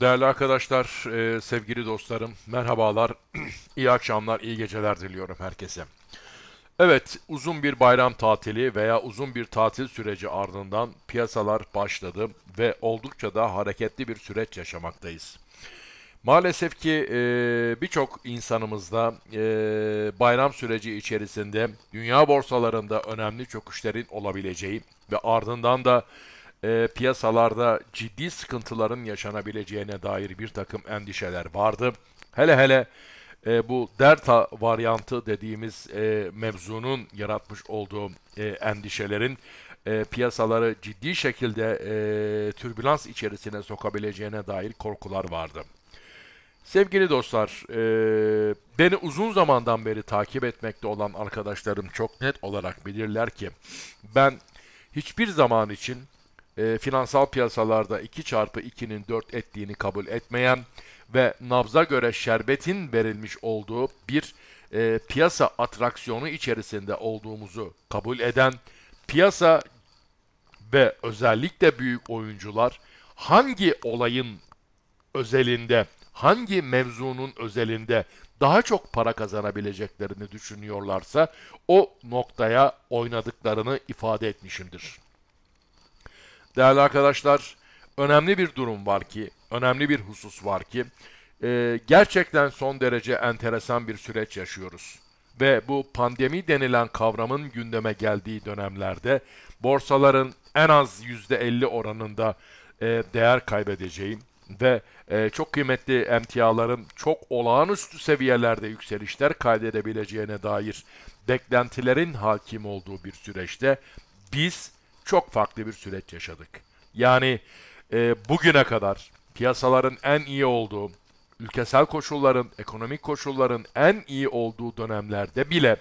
Değerli arkadaşlar, e, sevgili dostlarım, merhabalar, iyi akşamlar, iyi geceler diliyorum herkese. Evet, uzun bir bayram tatili veya uzun bir tatil süreci ardından piyasalar başladı ve oldukça da hareketli bir süreç yaşamaktayız. Maalesef ki e, birçok insanımızda e, bayram süreci içerisinde dünya borsalarında önemli çöküşlerin olabileceği ve ardından da e, piyasalarda ciddi sıkıntıların yaşanabileceğine dair bir takım endişeler vardı. Hele hele e, bu Delta varyantı dediğimiz e, mevzunun yaratmış olduğu e, endişelerin e, piyasaları ciddi şekilde e, türbülans içerisine sokabileceğine dair korkular vardı. Sevgili dostlar, e, beni uzun zamandan beri takip etmekte olan arkadaşlarım çok net olarak bilirler ki ben hiçbir zaman için e, finansal piyasalarda 2 çarpı 2'nin 4 ettiğini kabul etmeyen ve nabza göre şerbetin verilmiş olduğu bir e, piyasa atraksiyonu içerisinde olduğumuzu kabul eden piyasa ve özellikle büyük oyuncular hangi olayın özelinde, hangi mevzunun özelinde daha çok para kazanabileceklerini düşünüyorlarsa o noktaya oynadıklarını ifade etmişimdir. Değerli arkadaşlar önemli bir durum var ki, önemli bir husus var ki e, gerçekten son derece enteresan bir süreç yaşıyoruz. Ve bu pandemi denilen kavramın gündeme geldiği dönemlerde borsaların en az %50 oranında e, değer kaybedeceğim ve e, çok kıymetli emtiaların çok olağanüstü seviyelerde yükselişler kaydedebileceğine dair beklentilerin hakim olduğu bir süreçte biz çok farklı bir süreç yaşadık. Yani e, bugüne kadar piyasaların en iyi olduğu, ülkesel koşulların, ekonomik koşulların en iyi olduğu dönemlerde bile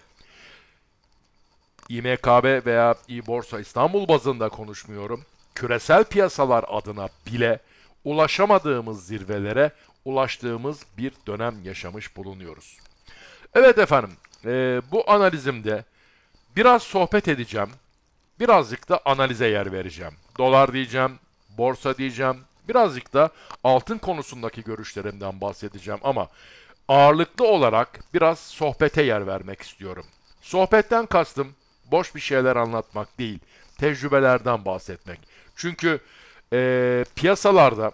İMKB veya İBorsa İstanbul bazında konuşmuyorum. Küresel piyasalar adına bile ulaşamadığımız zirvelere ulaştığımız bir dönem yaşamış bulunuyoruz. Evet efendim, e, bu analizimde biraz sohbet edeceğim birazcık da analize yer vereceğim. Dolar diyeceğim, borsa diyeceğim, birazcık da altın konusundaki görüşlerimden bahsedeceğim ama ağırlıklı olarak biraz sohbete yer vermek istiyorum. Sohbetten kastım boş bir şeyler anlatmak değil, tecrübelerden bahsetmek. Çünkü e, piyasalarda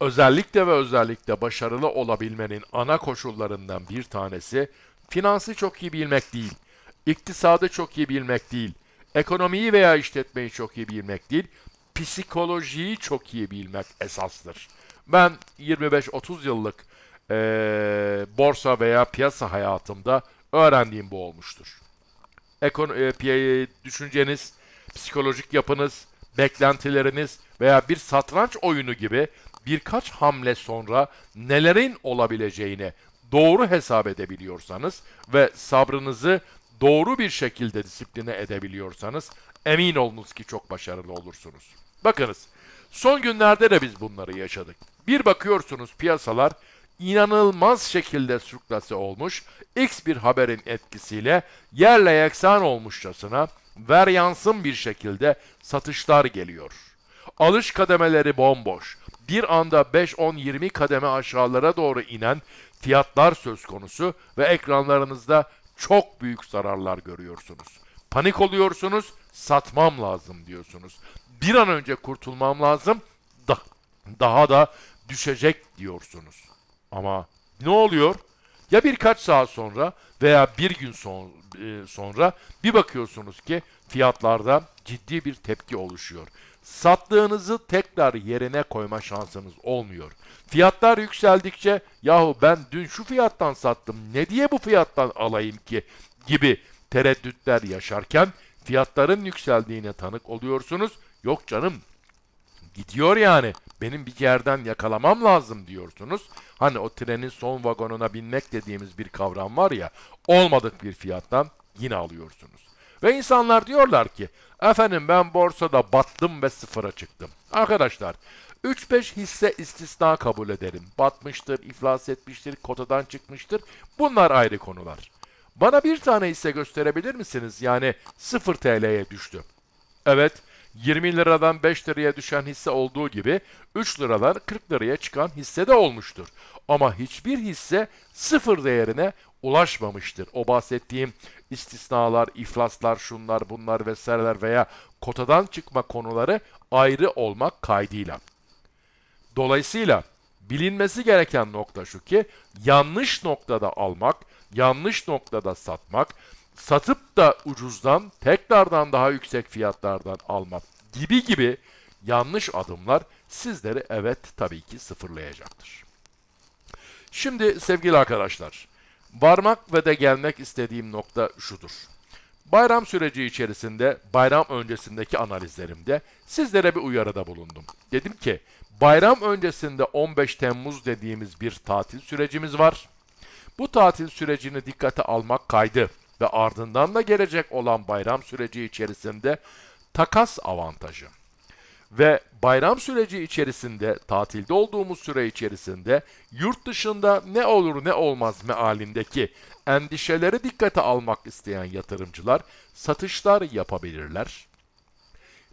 özellikle ve özellikle başarılı olabilmenin ana koşullarından bir tanesi finansı çok iyi bilmek değil, iktisadı çok iyi bilmek değil, Ekonomiyi veya işletmeyi çok iyi bilmek değil, psikolojiyi çok iyi bilmek esastır. Ben 25-30 yıllık e, borsa veya piyasa hayatımda öğrendiğim bu olmuştur. Ekon e, düşünceniz, psikolojik yapınız, beklentileriniz veya bir satranç oyunu gibi birkaç hamle sonra nelerin olabileceğini doğru hesap edebiliyorsanız ve sabrınızı doğru bir şekilde disipline edebiliyorsanız emin olunuz ki çok başarılı olursunuz. Bakınız son günlerde de biz bunları yaşadık. Bir bakıyorsunuz piyasalar inanılmaz şekilde sürklase olmuş, X bir haberin etkisiyle yerle yeksan olmuşçasına veryansın bir şekilde satışlar geliyor. Alış kademeleri bomboş. Bir anda 5-10-20 kademe aşağılara doğru inen fiyatlar söz konusu ve ekranlarınızda çok büyük zararlar görüyorsunuz. Panik oluyorsunuz, satmam lazım diyorsunuz. Bir an önce kurtulmam lazım, da, daha da düşecek diyorsunuz. Ama ne oluyor? Ya birkaç saat sonra veya bir gün son, e, sonra bir bakıyorsunuz ki fiyatlarda ciddi bir tepki oluşuyor sattığınızı tekrar yerine koyma şansınız olmuyor. Fiyatlar yükseldikçe yahu ben dün şu fiyattan sattım ne diye bu fiyattan alayım ki gibi tereddütler yaşarken fiyatların yükseldiğine tanık oluyorsunuz. Yok canım gidiyor yani benim bir yerden yakalamam lazım diyorsunuz. Hani o trenin son vagonuna binmek dediğimiz bir kavram var ya olmadık bir fiyattan yine alıyorsunuz. Ve insanlar diyorlar ki efendim ben borsada battım ve sıfıra çıktım. Arkadaşlar 3-5 hisse istisna kabul ederim. Batmıştır, iflas etmiştir, kotadan çıkmıştır. Bunlar ayrı konular. Bana bir tane hisse gösterebilir misiniz? Yani 0 TL'ye düştü. Evet, 20 liradan 5 liraya düşen hisse olduğu gibi 3 liradan 40 liraya çıkan hisse de olmuştur. Ama hiçbir hisse 0 değerine ulaşmamıştır. O bahsettiğim istisnalar, iflaslar, şunlar, bunlar vesaireler veya kotadan çıkma konuları ayrı olmak kaydıyla. Dolayısıyla bilinmesi gereken nokta şu ki yanlış noktada almak, yanlış noktada satmak, satıp da ucuzdan tekrardan daha yüksek fiyatlardan almak gibi gibi yanlış adımlar sizleri evet tabii ki sıfırlayacaktır. Şimdi sevgili arkadaşlar Varmak ve de gelmek istediğim nokta şudur. Bayram süreci içerisinde, bayram öncesindeki analizlerimde sizlere bir uyarıda bulundum. Dedim ki, bayram öncesinde 15 Temmuz dediğimiz bir tatil sürecimiz var. Bu tatil sürecini dikkate almak kaydı ve ardından da gelecek olan bayram süreci içerisinde takas avantajı ve bayram süreci içerisinde, tatilde olduğumuz süre içerisinde yurt dışında ne olur ne olmaz mealindeki endişeleri dikkate almak isteyen yatırımcılar satışlar yapabilirler.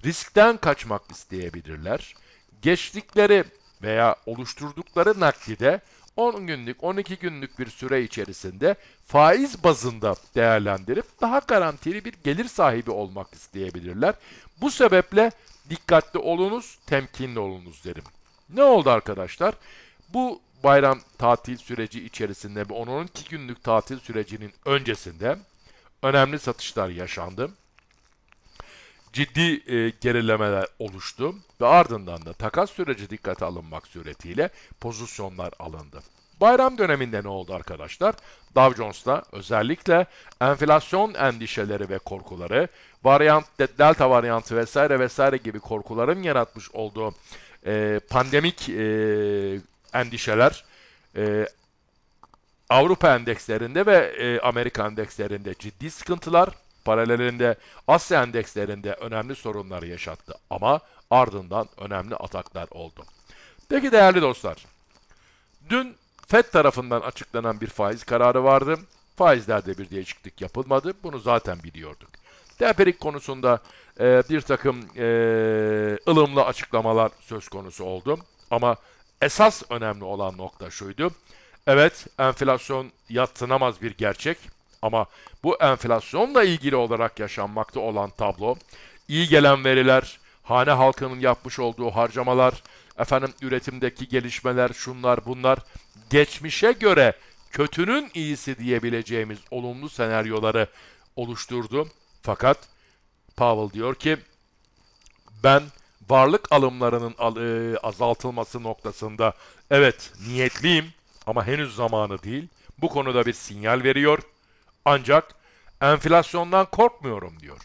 Riskten kaçmak isteyebilirler. Geçtikleri veya oluşturdukları nakdide 10 günlük, 12 günlük bir süre içerisinde faiz bazında değerlendirip daha garantili bir gelir sahibi olmak isteyebilirler. Bu sebeple dikkatli olunuz, temkinli olunuz derim. Ne oldu arkadaşlar? Bu bayram tatil süreci içerisinde onun 12 günlük tatil sürecinin öncesinde önemli satışlar yaşandı. Ciddi e, gerilemeler oluştu ve ardından da takas süreci dikkate alınmak suretiyle pozisyonlar alındı. Bayram döneminde ne oldu arkadaşlar? Dow Jones'ta özellikle enflasyon endişeleri ve korkuları, varyant, delta varyantı vesaire vesaire gibi korkuların yaratmış olduğu e, pandemik e, endişeler e, Avrupa endekslerinde ve e, Amerika endekslerinde ciddi sıkıntılar, paralelinde Asya endekslerinde önemli sorunlar yaşattı ama ardından önemli ataklar oldu. Peki değerli dostlar, dün FED tarafından açıklanan bir faiz kararı vardı. Faizlerde bir değişiklik yapılmadı. Bunu zaten biliyorduk. Temperik konusunda e, bir takım e, ılımlı açıklamalar söz konusu oldu. Ama esas önemli olan nokta şuydu. Evet enflasyon yatsınamaz bir gerçek ama bu enflasyonla ilgili olarak yaşanmakta olan tablo, iyi gelen veriler, hane halkının yapmış olduğu harcamalar, efendim üretimdeki gelişmeler şunlar bunlar geçmişe göre kötünün iyisi diyebileceğimiz olumlu senaryoları oluşturdu. Fakat Powell diyor ki ben varlık alımlarının e, azaltılması noktasında evet niyetliyim ama henüz zamanı değil. Bu konuda bir sinyal veriyor. Ancak enflasyondan korkmuyorum diyor.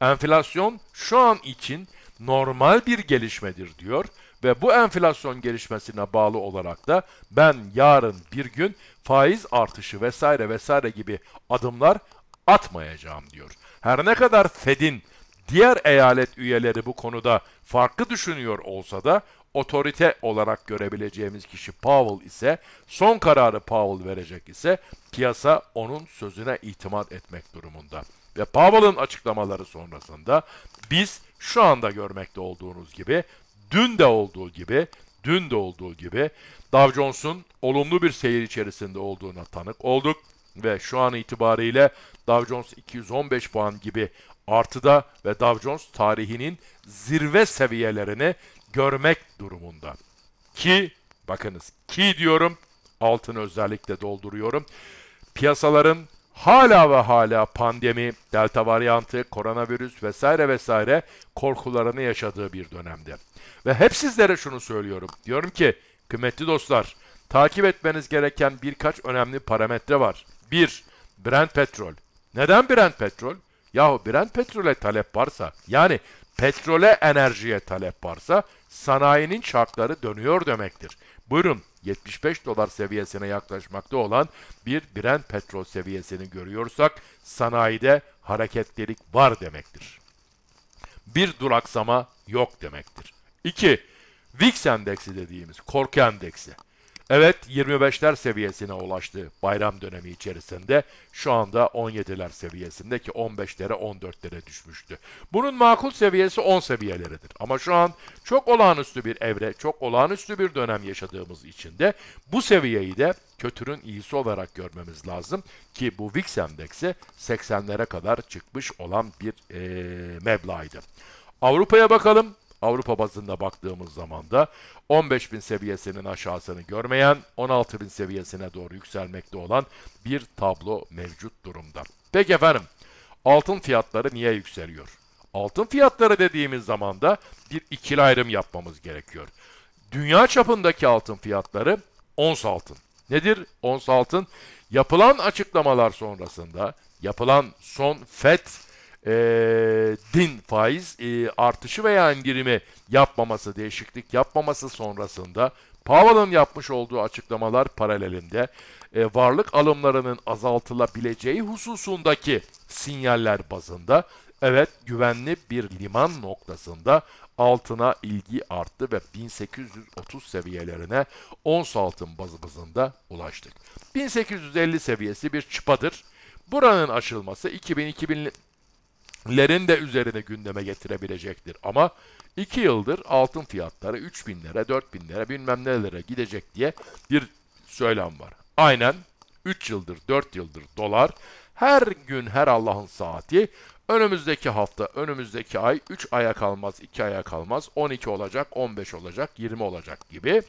Enflasyon şu an için normal bir gelişmedir diyor ve bu enflasyon gelişmesine bağlı olarak da ben yarın bir gün faiz artışı vesaire vesaire gibi adımlar atmayacağım diyor. Her ne kadar Fed'in diğer eyalet üyeleri bu konuda farklı düşünüyor olsa da otorite olarak görebileceğimiz kişi Powell ise son kararı Powell verecek ise piyasa onun sözüne itimat etmek durumunda. Ve Powell'ın açıklamaları sonrasında biz şu anda görmekte olduğunuz gibi dün de olduğu gibi, dün de olduğu gibi Dow Jones'un olumlu bir seyir içerisinde olduğuna tanık olduk ve şu an itibariyle Dow Jones 215 puan gibi artıda ve Dow Jones tarihinin zirve seviyelerini görmek durumunda. Ki bakınız ki diyorum altını özellikle dolduruyorum. Piyasaların hala ve hala pandemi, delta varyantı, koronavirüs vesaire vesaire korkularını yaşadığı bir dönemde. Ve hep sizlere şunu söylüyorum. Diyorum ki kıymetli dostlar takip etmeniz gereken birkaç önemli parametre var. 1. Brent petrol. Neden Brent petrol? Yahu Brent petrole talep varsa yani petrole enerjiye talep varsa sanayinin çarkları dönüyor demektir. Buyurun 75 dolar seviyesine yaklaşmakta olan bir Brent petrol seviyesini görüyorsak sanayide hareketlilik var demektir. Bir duraksama yok demektir. 2. VIX endeksi dediğimiz korku endeksi. Evet 25'ler seviyesine ulaştı bayram dönemi içerisinde. Şu anda 17'ler seviyesinde ki 15'lere 14'lere düşmüştü. Bunun makul seviyesi 10 seviyeleridir. Ama şu an çok olağanüstü bir evre, çok olağanüstü bir dönem yaşadığımız için de bu seviyeyi de kötünün iyisi olarak görmemiz lazım. Ki bu VIX endeksi 80'lere kadar çıkmış olan bir e, meblağydı. Avrupa'ya bakalım. Avrupa bazında baktığımız zaman da 15.000 seviyesinin aşağısını görmeyen 16.000 seviyesine doğru yükselmekte olan bir tablo mevcut durumda. Peki efendim altın fiyatları niye yükseliyor? Altın fiyatları dediğimiz zaman da bir ikili ayrım yapmamız gerekiyor. Dünya çapındaki altın fiyatları ons altın. Nedir ons altın? Yapılan açıklamalar sonrasında yapılan son FED e, din faiz e, artışı veya indirimi yapmaması, değişiklik yapmaması sonrasında Powell'ın yapmış olduğu açıklamalar paralelinde e, varlık alımlarının azaltılabileceği hususundaki sinyaller bazında evet güvenli bir liman noktasında altına ilgi arttı ve 1830 seviyelerine ons altın bazımızında ulaştık. 1850 seviyesi bir çıpadır. Buranın aşılması 2000-2000 lerin de üzerine gündeme getirebilecektir. Ama 2 yıldır altın fiyatları 3 bin lira, 4 bin lira bilmem nelere gidecek diye bir söylem var. Aynen 3 yıldır, 4 yıldır dolar her gün her Allah'ın saati önümüzdeki hafta, önümüzdeki ay 3 aya kalmaz, 2 aya kalmaz, 12 olacak, 15 olacak, 20 olacak gibi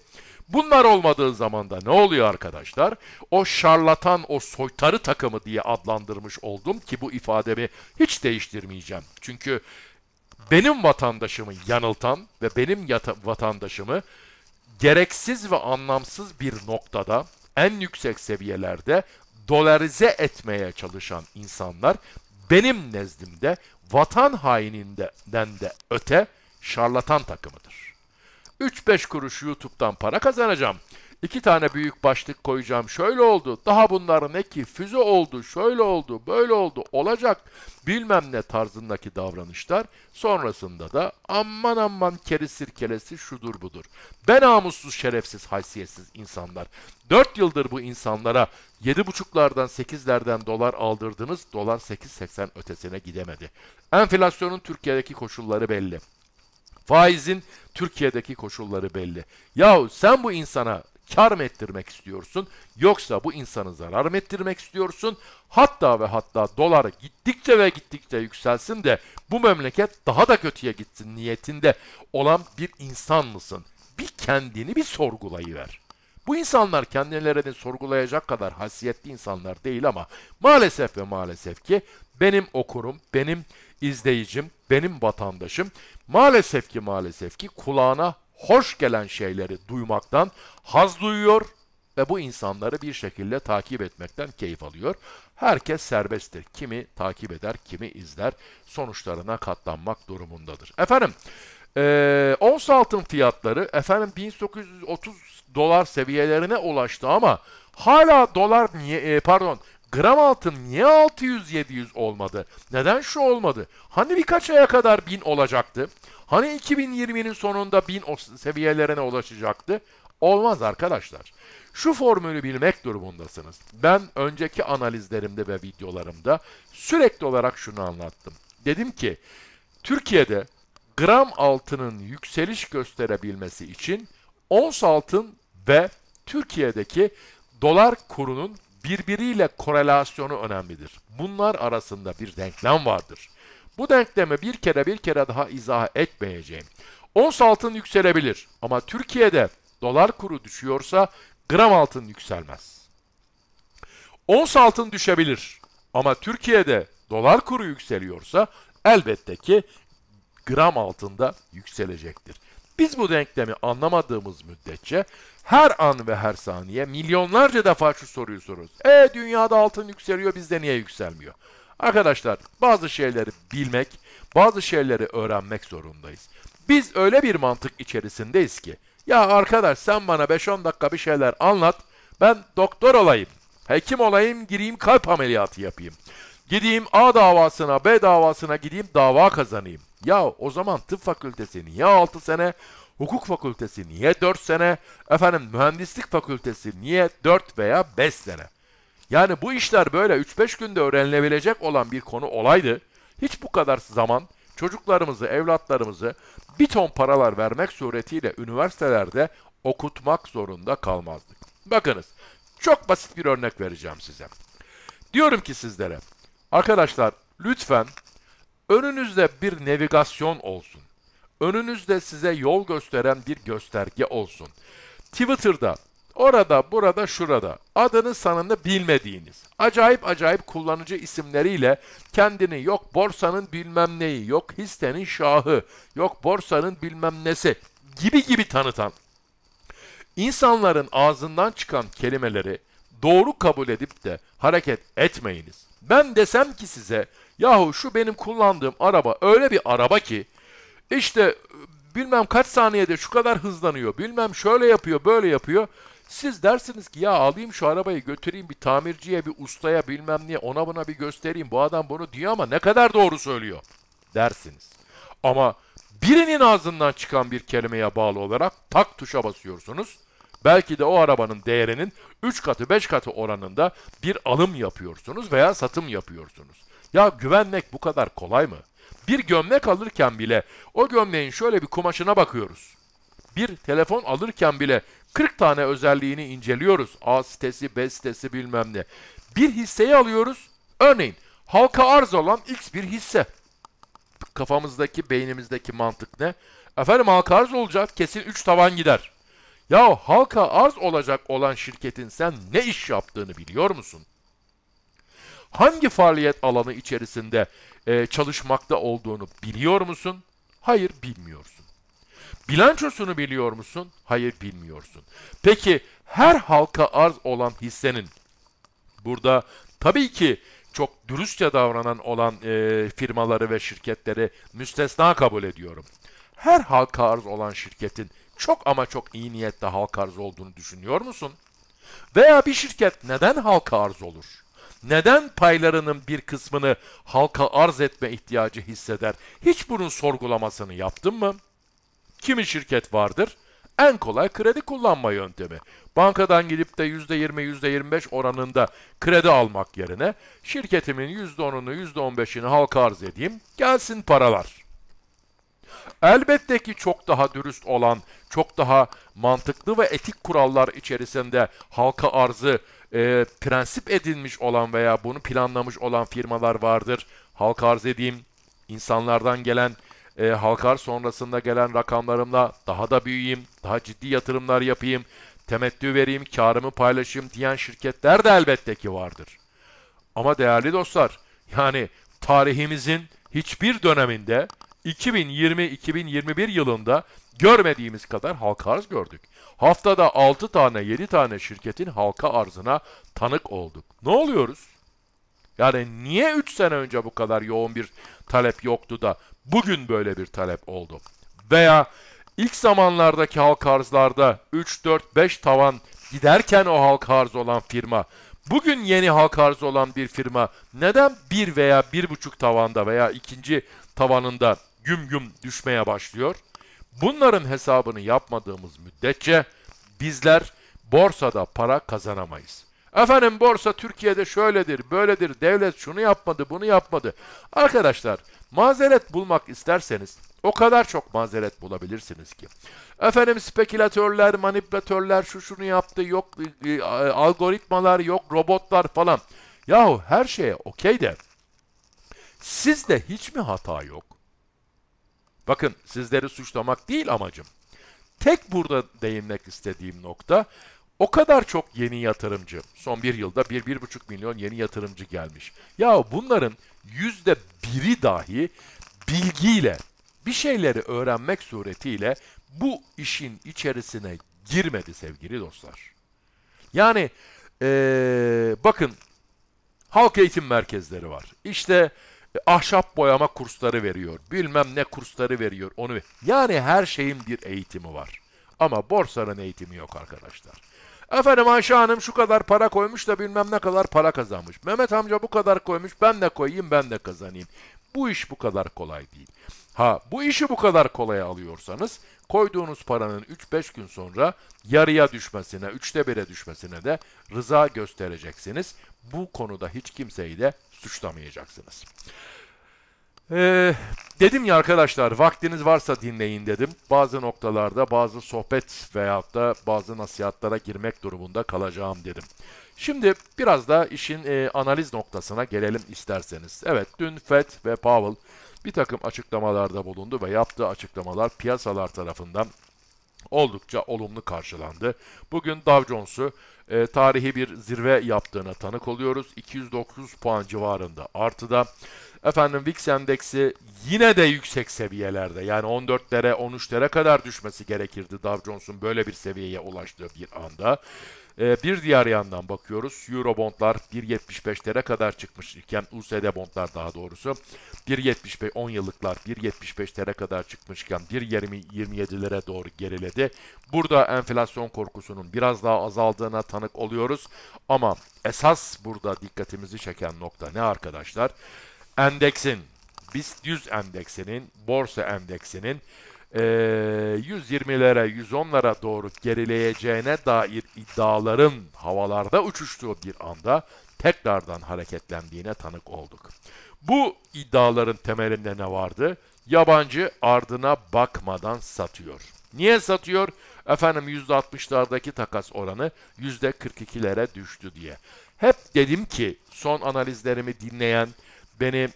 Bunlar olmadığı zaman da ne oluyor arkadaşlar? O şarlatan, o soytarı takımı diye adlandırmış oldum ki bu ifademi hiç değiştirmeyeceğim. Çünkü benim vatandaşımı yanıltan ve benim vatandaşımı gereksiz ve anlamsız bir noktada en yüksek seviyelerde dolarize etmeye çalışan insanlar benim nezdimde vatan haininden de öte şarlatan takımıdır. 3-5 kuruş YouTube'dan para kazanacağım. İki tane büyük başlık koyacağım. Şöyle oldu. Daha bunlar ne ki? Füze oldu, şöyle oldu, böyle oldu, olacak. Bilmem ne tarzındaki davranışlar. Sonrasında da aman aman keri sirkelesi şudur budur. Ben namussuz, şerefsiz, haysiyetsiz insanlar. Dört yıldır bu insanlara yedi buçuklardan sekizlerden dolar aldırdınız. Dolar sekiz seksen ötesine gidemedi. Enflasyonun Türkiye'deki koşulları belli. Faizin Türkiye'deki koşulları belli. Yahu sen bu insana kar mı ettirmek istiyorsun yoksa bu insanı zarar mı ettirmek istiyorsun? Hatta ve hatta dolar gittikçe ve gittikçe yükselsin de bu memleket daha da kötüye gitsin niyetinde olan bir insan mısın? Bir kendini bir sorgulayıver. Bu insanlar kendilerini sorgulayacak kadar hasiyetli insanlar değil ama maalesef ve maalesef ki benim okurum, benim izleyicim, benim vatandaşım maalesef ki maalesef ki kulağına hoş gelen şeyleri duymaktan haz duyuyor ve bu insanları bir şekilde takip etmekten keyif alıyor. Herkes serbesttir. Kimi takip eder, kimi izler. Sonuçlarına katlanmak durumundadır. Efendim, e, ons altın fiyatları efendim 1930 dolar seviyelerine ulaştı ama hala dolar niye e, pardon Gram altın niye 600-700 olmadı? Neden şu olmadı? Hani birkaç aya kadar 1000 olacaktı? Hani 2020'nin sonunda 1000 seviyelerine ulaşacaktı? Olmaz arkadaşlar. Şu formülü bilmek durumundasınız. Ben önceki analizlerimde ve videolarımda sürekli olarak şunu anlattım. Dedim ki Türkiye'de gram altının yükseliş gösterebilmesi için ons altın ve Türkiye'deki dolar kurunun birbiriyle korelasyonu önemlidir. Bunlar arasında bir denklem vardır. Bu denklemi bir kere bir kere daha izah etmeyeceğim. Ons altın yükselebilir ama Türkiye'de dolar kuru düşüyorsa gram altın yükselmez. Ons altın düşebilir ama Türkiye'de dolar kuru yükseliyorsa elbette ki gram altında yükselecektir. Biz bu denklemi anlamadığımız müddetçe her an ve her saniye milyonlarca defa şu soruyu soruyoruz. E dünyada altın yükseliyor bizde niye yükselmiyor? Arkadaşlar bazı şeyleri bilmek, bazı şeyleri öğrenmek zorundayız. Biz öyle bir mantık içerisindeyiz ki ya arkadaş sen bana 5-10 dakika bir şeyler anlat ben doktor olayım, hekim olayım, gireyim kalp ameliyatı yapayım. Gideyim A davasına, B davasına gideyim dava kazanayım. Ya o zaman tıp fakültesi niye 6 sene, hukuk fakültesi niye 4 sene, efendim mühendislik fakültesi niye 4 veya 5 sene? Yani bu işler böyle 3-5 günde öğrenilebilecek olan bir konu olaydı. Hiç bu kadar zaman çocuklarımızı, evlatlarımızı bir ton paralar vermek suretiyle üniversitelerde okutmak zorunda kalmazdık. Bakınız, çok basit bir örnek vereceğim size. Diyorum ki sizlere, arkadaşlar lütfen Önünüzde bir navigasyon olsun. Önünüzde size yol gösteren bir gösterge olsun. Twitter'da, orada, burada, şurada adını sanını bilmediğiniz, acayip acayip kullanıcı isimleriyle kendini yok borsanın bilmem neyi, yok hissenin şahı, yok borsanın bilmem nesi gibi gibi tanıtan, insanların ağzından çıkan kelimeleri doğru kabul edip de hareket etmeyiniz. Ben desem ki size Yahu şu benim kullandığım araba öyle bir araba ki işte bilmem kaç saniyede şu kadar hızlanıyor, bilmem şöyle yapıyor, böyle yapıyor. Siz dersiniz ki ya alayım şu arabayı götüreyim bir tamirciye, bir ustaya bilmem niye ona buna bir göstereyim. Bu adam bunu diyor ama ne kadar doğru söylüyor dersiniz. Ama birinin ağzından çıkan bir kelimeye bağlı olarak tak tuşa basıyorsunuz. Belki de o arabanın değerinin 3 katı 5 katı oranında bir alım yapıyorsunuz veya satım yapıyorsunuz. Ya güvenmek bu kadar kolay mı? Bir gömlek alırken bile o gömleğin şöyle bir kumaşına bakıyoruz. Bir telefon alırken bile 40 tane özelliğini inceliyoruz. A sitesi, B sitesi bilmem ne. Bir hisseyi alıyoruz. Örneğin halka arz olan X bir hisse. Kafamızdaki, beynimizdeki mantık ne? Efendim halka arz olacak kesin 3 tavan gider. Ya halka arz olacak olan şirketin sen ne iş yaptığını biliyor musun? hangi faaliyet alanı içerisinde e, çalışmakta olduğunu biliyor musun? Hayır bilmiyorsun. Bilançosunu biliyor musun? Hayır bilmiyorsun. Peki her halka arz olan hissenin burada tabii ki çok dürüstçe davranan olan e, firmaları ve şirketleri müstesna kabul ediyorum. Her halka arz olan şirketin çok ama çok iyi niyetle halka arz olduğunu düşünüyor musun? Veya bir şirket neden halka arz olur? neden paylarının bir kısmını halka arz etme ihtiyacı hisseder? Hiç bunun sorgulamasını yaptın mı? Kimi şirket vardır? En kolay kredi kullanma yöntemi. Bankadan gidip de %20, %25 oranında kredi almak yerine şirketimin %10'unu, %15'ini halka arz edeyim, gelsin paralar. Elbette ki çok daha dürüst olan, çok daha mantıklı ve etik kurallar içerisinde halka arzı e, prensip edinmiş olan veya bunu planlamış olan firmalar vardır. Halk arz edeyim, insanlardan gelen e, halkar sonrasında gelen rakamlarımla daha da büyüyeyim, daha ciddi yatırımlar yapayım, temettü vereyim, karımı paylaşayım diyen şirketler de elbette ki vardır. Ama değerli dostlar, yani tarihimizin hiçbir döneminde 2020-2021 yılında görmediğimiz kadar halka arz gördük. Haftada 6 tane 7 tane şirketin halka arzına tanık olduk. Ne oluyoruz? Yani niye 3 sene önce bu kadar yoğun bir talep yoktu da bugün böyle bir talep oldu? Veya ilk zamanlardaki halk arzlarda 3, 4, 5 tavan giderken o halk arz olan firma Bugün yeni halk arzı olan bir firma neden bir veya bir buçuk tavanda veya ikinci tavanında güm güm düşmeye başlıyor? Bunların hesabını yapmadığımız müddetçe bizler borsada para kazanamayız. Efendim borsa Türkiye'de şöyledir, böyledir, devlet şunu yapmadı, bunu yapmadı. Arkadaşlar mazeret bulmak isterseniz o kadar çok mazeret bulabilirsiniz ki. Efendim spekülatörler, manipülatörler şu şunu yaptı, yok e, e algoritmalar, yok robotlar falan. Yahu her şeye okey de sizde hiç mi hata yok? Bakın sizleri suçlamak değil amacım. Tek burada değinmek istediğim nokta o kadar çok yeni yatırımcı, son bir yılda 1-1,5 milyon yeni yatırımcı gelmiş. Ya bunların yüzde biri dahi bilgiyle, bir şeyleri öğrenmek suretiyle bu işin içerisine girmedi sevgili dostlar. Yani ee, bakın halk eğitim merkezleri var. İşte ahşap boyama kursları veriyor, bilmem ne kursları veriyor, onu Yani her şeyin bir eğitimi var. Ama borsanın eğitimi yok arkadaşlar. Efendim Ayşe Hanım şu kadar para koymuş da bilmem ne kadar para kazanmış. Mehmet amca bu kadar koymuş ben de koyayım ben de kazanayım. Bu iş bu kadar kolay değil. Ha bu işi bu kadar kolaya alıyorsanız koyduğunuz paranın 3-5 gün sonra yarıya düşmesine, üçte bire düşmesine de rıza göstereceksiniz. Bu konuda hiç kimseyi de suçlamayacaksınız. Ee, dedim ya arkadaşlar vaktiniz varsa dinleyin dedim. Bazı noktalarda bazı sohbet veyahut da bazı nasihatlara girmek durumunda kalacağım dedim. Şimdi biraz da işin e, analiz noktasına gelelim isterseniz. Evet dün Fed ve Powell bir takım açıklamalarda bulundu ve yaptığı açıklamalar piyasalar tarafından oldukça olumlu karşılandı. Bugün Dow Jones'u e, tarihi bir zirve yaptığına tanık oluyoruz. 209 puan civarında artıda. Efendim VIX endeksi yine de yüksek seviyelerde yani 14'lere 13'lere kadar düşmesi gerekirdi Dow Jones'un böyle bir seviyeye ulaştığı bir anda. E, bir diğer yandan bakıyoruz. Eurobondlar 1.75'lere kadar çıkmış iken USD bondlar daha doğrusu 1.75 10 yıllıklar 1.75'lere kadar çıkmışken 1.20-27'lere doğru geriledi. Burada enflasyon korkusunun biraz daha azaldığına tanık oluyoruz. Ama esas burada dikkatimizi çeken nokta ne arkadaşlar? Endeksin BIST 100 endeksinin, borsa endeksinin e, 120'lere 110'lara doğru gerileyeceğine dair iddiaların havalarda uçuştuğu bir anda tekrardan hareketlendiğine tanık olduk. Bu iddiaların temelinde ne vardı? Yabancı ardına bakmadan satıyor. Niye satıyor? Efendim %60'lardaki takas oranı %42'lere düştü diye. Hep dedim ki son analizlerimi dinleyen, beni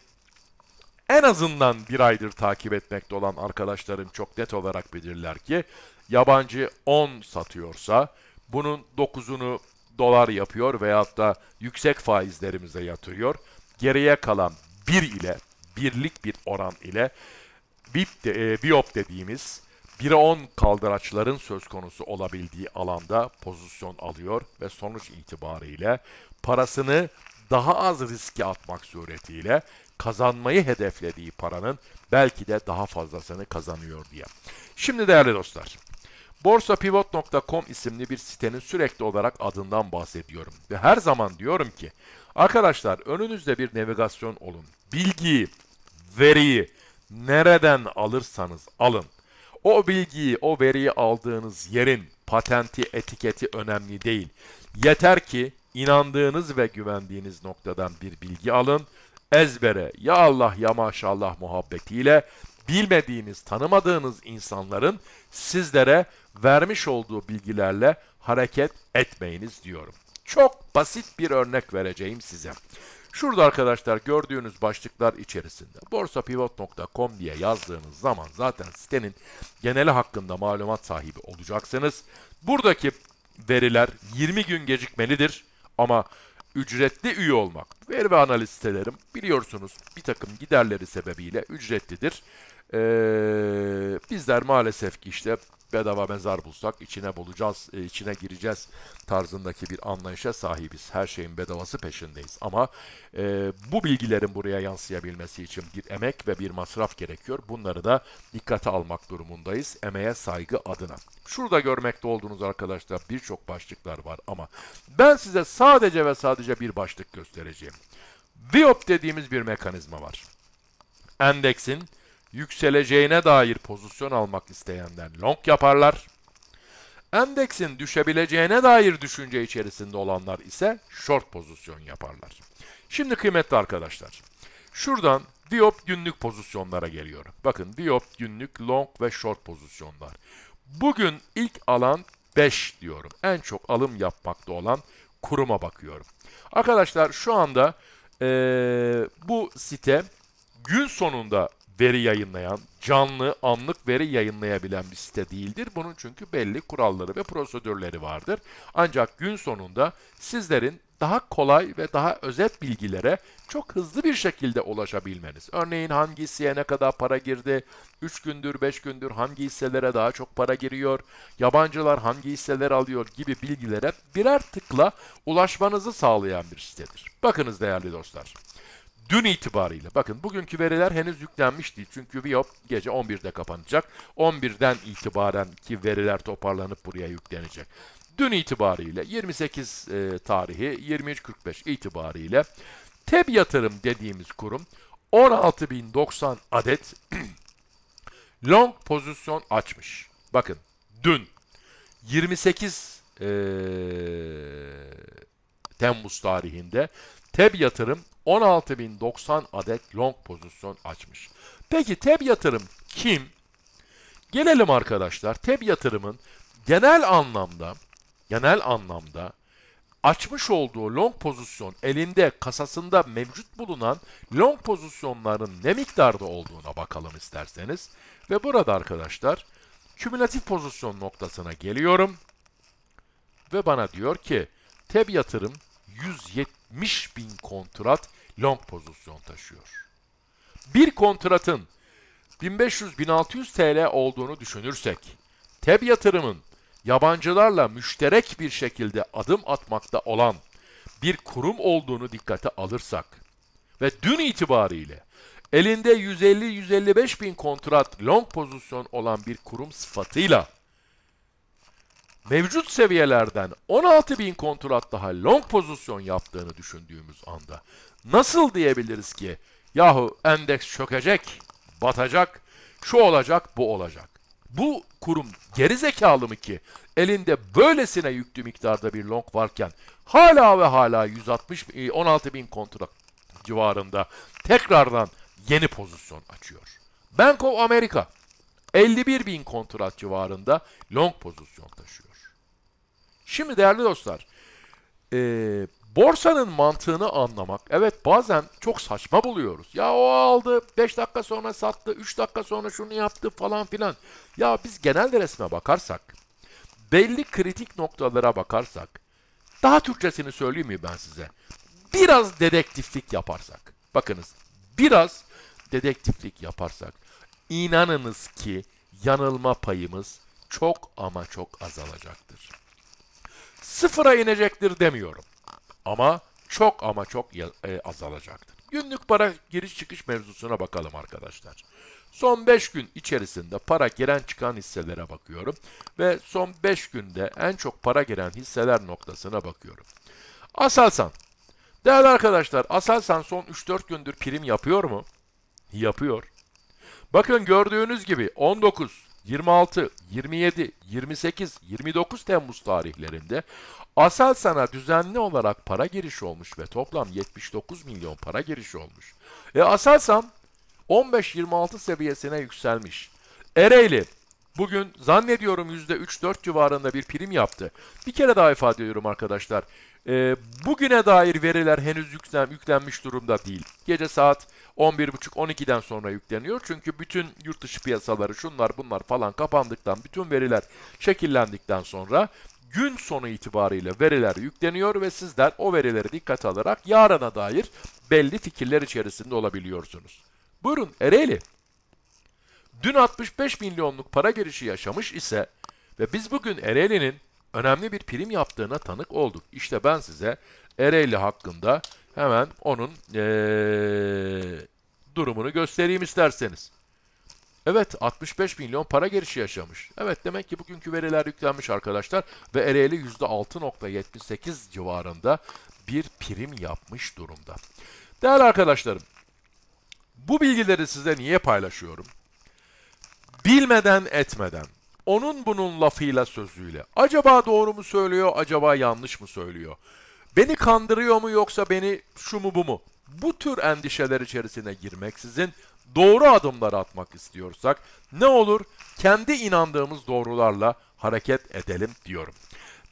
en azından bir aydır takip etmekte olan arkadaşlarım çok net olarak bilirler ki yabancı 10 satıyorsa bunun 9'unu dolar yapıyor veyahut da yüksek faizlerimize yatırıyor. Geriye kalan 1 ile birlik bir oran ile BIP de, e, BIOP dediğimiz 1'e 10 kaldıraçların söz konusu olabildiği alanda pozisyon alıyor ve sonuç itibariyle parasını daha az riske atmak suretiyle kazanmayı hedeflediği paranın belki de daha fazlasını kazanıyor diye. Şimdi değerli dostlar, borsapivot.com isimli bir sitenin sürekli olarak adından bahsediyorum. Ve her zaman diyorum ki, arkadaşlar önünüzde bir navigasyon olun. Bilgiyi, veriyi nereden alırsanız alın. O bilgiyi, o veriyi aldığınız yerin patenti, etiketi önemli değil. Yeter ki inandığınız ve güvendiğiniz noktadan bir bilgi alın ezbere ya Allah ya maşallah muhabbetiyle bilmediğiniz, tanımadığınız insanların sizlere vermiş olduğu bilgilerle hareket etmeyiniz diyorum. Çok basit bir örnek vereceğim size. Şurada arkadaşlar gördüğünüz başlıklar içerisinde borsapivot.com diye yazdığınız zaman zaten sitenin geneli hakkında malumat sahibi olacaksınız. Buradaki veriler 20 gün gecikmelidir ama ücretli üye olmak. Veri ve analiz sitelerim biliyorsunuz bir takım giderleri sebebiyle ücretlidir. Ee, bizler maalesef ki işte bedava mezar bulsak içine bulacağız, e, içine gireceğiz tarzındaki bir anlayışa sahibiz. Her şeyin bedavası peşindeyiz. Ama e, bu bilgilerin buraya yansıyabilmesi için bir emek ve bir masraf gerekiyor. Bunları da dikkate almak durumundayız. Emeğe saygı adına. Şurada görmekte olduğunuz arkadaşlar birçok başlıklar var ama ben size sadece ve sadece bir başlık göstereceğim. VIOP dediğimiz bir mekanizma var. Endeksin yükseleceğine dair pozisyon almak isteyenler long yaparlar. Endeksin düşebileceğine dair düşünce içerisinde olanlar ise short pozisyon yaparlar. Şimdi kıymetli arkadaşlar, şuradan Diop günlük pozisyonlara geliyorum. Bakın Diop günlük long ve short pozisyonlar. Bugün ilk alan 5 diyorum. En çok alım yapmakta olan kuruma bakıyorum. Arkadaşlar şu anda ee, bu site gün sonunda veri yayınlayan, canlı anlık veri yayınlayabilen bir site değildir. Bunun çünkü belli kuralları ve prosedürleri vardır. Ancak gün sonunda sizlerin daha kolay ve daha özet bilgilere çok hızlı bir şekilde ulaşabilmeniz. Örneğin hangi hisseye ne kadar para girdi, 3 gündür 5 gündür hangi hisselere daha çok para giriyor, yabancılar hangi hisseler alıyor gibi bilgilere birer tıkla ulaşmanızı sağlayan bir sitedir. Bakınız değerli dostlar. Dün itibariyle bakın bugünkü veriler henüz yüklenmiş değil. Çünkü Viop gece 11'de kapanacak. 11'den itibaren ki veriler toparlanıp buraya yüklenecek. Dün itibariyle 28 e, tarihi 23.45 itibariyle TEB yatırım dediğimiz kurum 16.090 adet long pozisyon açmış. Bakın dün 28 e, Temmuz tarihinde TEB yatırım 16.090 adet long pozisyon açmış. Peki TEB Yatırım kim? Gelelim arkadaşlar TEB Yatırım'ın genel anlamda genel anlamda açmış olduğu long pozisyon elinde kasasında mevcut bulunan long pozisyonların ne miktarda olduğuna bakalım isterseniz. Ve burada arkadaşlar kümülatif pozisyon noktasına geliyorum ve bana diyor ki TEB yatırım 170 70 bin kontrat long pozisyon taşıyor. Bir kontratın 1500-1600 TL olduğunu düşünürsek, TEB yatırımın yabancılarla müşterek bir şekilde adım atmakta olan bir kurum olduğunu dikkate alırsak ve dün itibariyle elinde 150-155 bin kontrat long pozisyon olan bir kurum sıfatıyla mevcut seviyelerden 16 bin kontrat daha long pozisyon yaptığını düşündüğümüz anda nasıl diyebiliriz ki yahu endeks çökecek, batacak, şu olacak, bu olacak. Bu kurum geri mı ki elinde böylesine yüklü miktarda bir long varken hala ve hala 160 16 e, bin kontrat civarında tekrardan yeni pozisyon açıyor. Bank of America 51 bin kontrat civarında long pozisyon taşıyor. Şimdi değerli dostlar, e, borsanın mantığını anlamak, evet bazen çok saçma buluyoruz. Ya o aldı, 5 dakika sonra sattı, 3 dakika sonra şunu yaptı falan filan. Ya biz genel resme bakarsak, belli kritik noktalara bakarsak, daha Türkçesini söyleyeyim mi ben size? Biraz dedektiflik yaparsak, bakınız biraz dedektiflik yaparsak, inanınız ki yanılma payımız çok ama çok azalacaktır sıfıra inecektir demiyorum. Ama çok ama çok e, azalacaktır. Günlük para giriş çıkış mevzusuna bakalım arkadaşlar. Son 5 gün içerisinde para giren çıkan hisselere bakıyorum ve son 5 günde en çok para giren hisseler noktasına bakıyorum. Asalsan, Değerli arkadaşlar, asalsan son 3-4 gündür prim yapıyor mu? Yapıyor. Bakın gördüğünüz gibi 19, 26, 27, 28, 29 Temmuz tarihlerinde Aselsan'a düzenli olarak para girişi olmuş ve toplam 79 milyon para girişi olmuş. E Aselsan 15-26 seviyesine yükselmiş. Ereğli bugün zannediyorum %3-4 civarında bir prim yaptı. Bir kere daha ifade ediyorum arkadaşlar. E, bugüne dair veriler henüz yüklen, yüklenmiş durumda değil. Gece saat 11.30-12'den sonra yükleniyor. Çünkü bütün yurt dışı piyasaları şunlar bunlar falan kapandıktan, bütün veriler şekillendikten sonra gün sonu itibariyle veriler yükleniyor ve sizler o verileri dikkat alarak yarına dair belli fikirler içerisinde olabiliyorsunuz. Buyurun Ereğli. Dün 65 milyonluk para girişi yaşamış ise ve biz bugün Ereğli'nin önemli bir prim yaptığına tanık olduk. İşte ben size Ereğli hakkında Hemen onun ee, durumunu göstereyim isterseniz. Evet 65 milyon para girişi yaşamış. Evet demek ki bugünkü veriler yüklenmiş arkadaşlar ve Ereğli %6.78 civarında bir prim yapmış durumda. Değerli arkadaşlarım bu bilgileri size niye paylaşıyorum? Bilmeden etmeden onun bunun lafıyla sözüyle acaba doğru mu söylüyor acaba yanlış mı söylüyor? Beni kandırıyor mu yoksa beni şu mu bu mu? Bu tür endişeler içerisine girmeksizin doğru adımlar atmak istiyorsak ne olur kendi inandığımız doğrularla hareket edelim diyorum.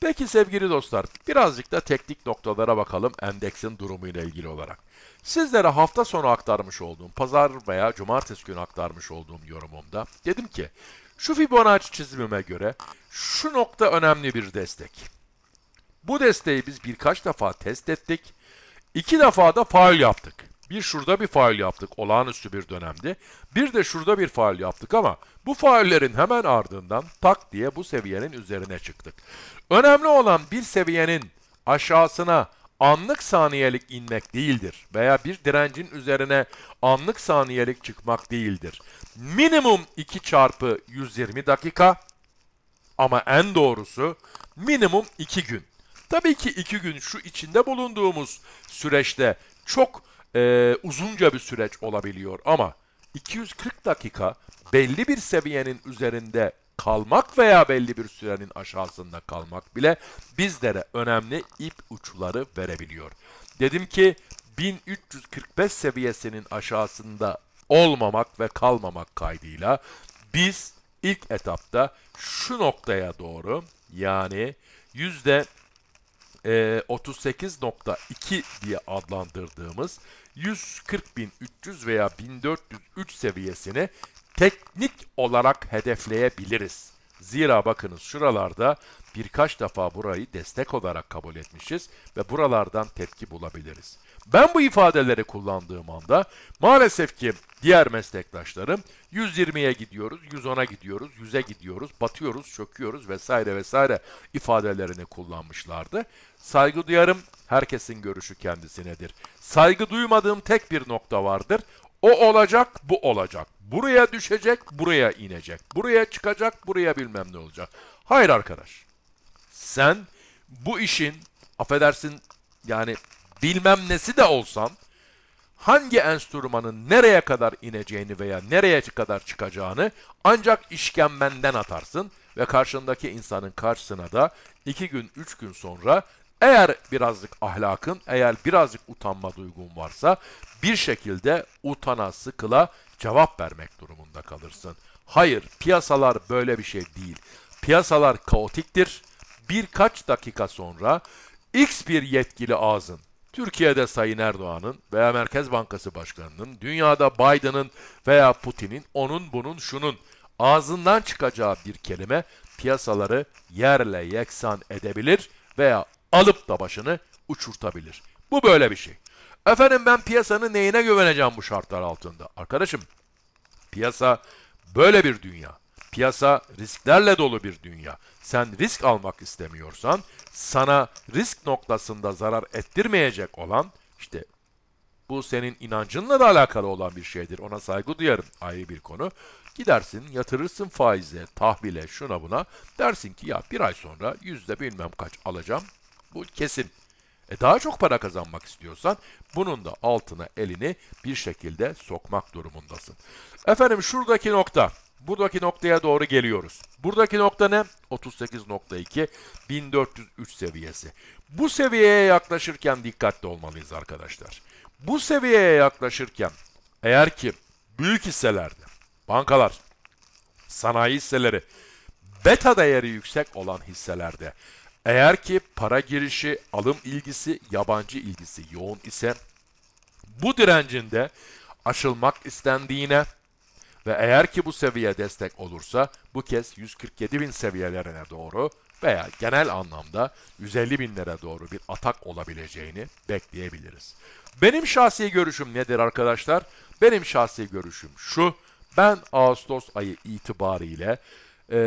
Peki sevgili dostlar, birazcık da teknik noktalara bakalım endeksin durumuyla ilgili olarak. Sizlere hafta sonu aktarmış olduğum, pazar veya cumartesi günü aktarmış olduğum yorumumda dedim ki, şu Fibonacci çizimime göre şu nokta önemli bir destek. Bu desteği biz birkaç defa test ettik. İki defa da faal yaptık. Bir şurada bir faal yaptık olağanüstü bir dönemde. Bir de şurada bir faal yaptık ama bu faallerin hemen ardından tak diye bu seviyenin üzerine çıktık. Önemli olan bir seviyenin aşağısına anlık saniyelik inmek değildir veya bir direncin üzerine anlık saniyelik çıkmak değildir. Minimum 2 çarpı 120 dakika ama en doğrusu minimum 2 gün. Tabii ki iki gün şu içinde bulunduğumuz süreçte çok e, uzunca bir süreç olabiliyor ama 240 dakika belli bir seviyenin üzerinde kalmak veya belli bir sürenin aşağısında kalmak bile bizlere önemli ip uçları verebiliyor. Dedim ki 1345 seviyesinin aşağısında olmamak ve kalmamak kaydıyla biz ilk etapta şu noktaya doğru yani yüzde e, ee, 38.2 diye adlandırdığımız 140.300 veya 1403 seviyesini teknik olarak hedefleyebiliriz. Zira bakınız şuralarda birkaç defa burayı destek olarak kabul etmişiz ve buralardan tepki bulabiliriz. Ben bu ifadeleri kullandığım anda maalesef ki diğer meslektaşlarım 120'ye gidiyoruz, 110'a gidiyoruz, 100'e gidiyoruz, batıyoruz, çöküyoruz vesaire vesaire ifadelerini kullanmışlardı. Saygı duyarım, herkesin görüşü kendisinedir. Saygı duymadığım tek bir nokta vardır. O olacak, bu olacak. Buraya düşecek, buraya inecek. Buraya çıkacak, buraya bilmem ne olacak. Hayır arkadaş. Sen bu işin affedersin yani bilmem nesi de olsan hangi enstrümanın nereye kadar ineceğini veya nereye kadar çıkacağını ancak işkembenden atarsın ve karşındaki insanın karşısına da iki gün, üç gün sonra eğer birazcık ahlakın, eğer birazcık utanma duygun varsa bir şekilde utana sıkıla cevap vermek durumunda kalırsın. Hayır, piyasalar böyle bir şey değil. Piyasalar kaotiktir. Birkaç dakika sonra X bir yetkili ağzın Türkiye'de Sayın Erdoğan'ın veya Merkez Bankası Başkanı'nın, dünyada Biden'ın veya Putin'in, onun bunun şunun ağzından çıkacağı bir kelime piyasaları yerle yeksan edebilir veya alıp da başını uçurtabilir. Bu böyle bir şey. Efendim ben piyasanın neyine güveneceğim bu şartlar altında? Arkadaşım piyasa böyle bir dünya. Piyasa risklerle dolu bir dünya. Sen risk almak istemiyorsan sana risk noktasında zarar ettirmeyecek olan işte bu senin inancınla da alakalı olan bir şeydir. Ona saygı duyarım ayrı bir konu. Gidersin yatırırsın faize, tahvile, şuna buna. Dersin ki ya bir ay sonra yüzde bilmem kaç alacağım. Bu kesin. E daha çok para kazanmak istiyorsan bunun da altına elini bir şekilde sokmak durumundasın. Efendim şuradaki nokta Buradaki noktaya doğru geliyoruz. Buradaki nokta ne? 38.2 1403 seviyesi. Bu seviyeye yaklaşırken dikkatli olmalıyız arkadaşlar. Bu seviyeye yaklaşırken eğer ki büyük hisselerde bankalar, sanayi hisseleri, beta değeri yüksek olan hisselerde eğer ki para girişi, alım ilgisi, yabancı ilgisi yoğun ise bu direncinde aşılmak istendiğine ve eğer ki bu seviye destek olursa bu kez 147 bin seviyelerine doğru veya genel anlamda 150 binlere doğru bir atak olabileceğini bekleyebiliriz. Benim şahsi görüşüm nedir arkadaşlar? Benim şahsi görüşüm şu. Ben Ağustos ayı itibariyle e,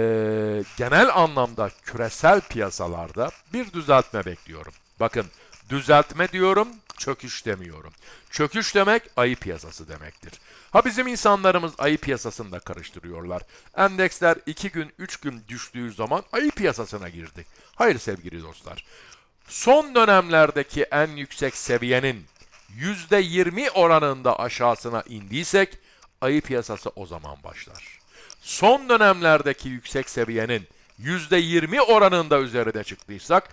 genel anlamda küresel piyasalarda bir düzeltme bekliyorum. Bakın Düzeltme diyorum, çöküş demiyorum. Çöküş demek ayı piyasası demektir. Ha bizim insanlarımız ayı piyasasında karıştırıyorlar. Endeksler 2 gün 3 gün düştüğü zaman ayı piyasasına girdik. Hayır sevgili dostlar. Son dönemlerdeki en yüksek seviyenin %20 oranında aşağısına indiysek ayı piyasası o zaman başlar. Son dönemlerdeki yüksek seviyenin %20 oranında üzerinde çıktıysak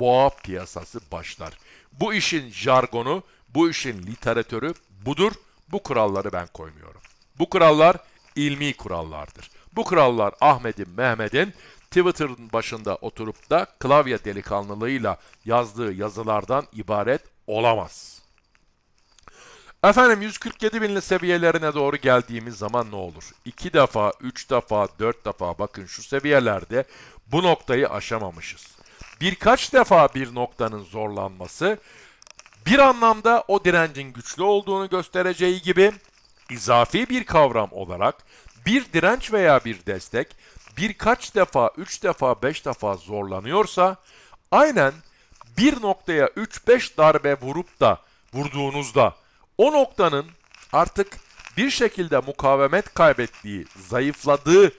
boğa piyasası başlar. Bu işin jargonu, bu işin literatörü budur. Bu kuralları ben koymuyorum. Bu kurallar ilmi kurallardır. Bu kurallar Ahmet'in, Mehmet'in Twitter'ın başında oturup da klavye delikanlılığıyla yazdığı yazılardan ibaret olamaz. Efendim 147 binli seviyelerine doğru geldiğimiz zaman ne olur? 2 defa, 3 defa, 4 defa bakın şu seviyelerde bu noktayı aşamamışız birkaç defa bir noktanın zorlanması bir anlamda o direncin güçlü olduğunu göstereceği gibi izafi bir kavram olarak bir direnç veya bir destek birkaç defa, üç defa, beş defa zorlanıyorsa aynen bir noktaya 3-5 darbe vurup da vurduğunuzda o noktanın artık bir şekilde mukavemet kaybettiği, zayıfladığı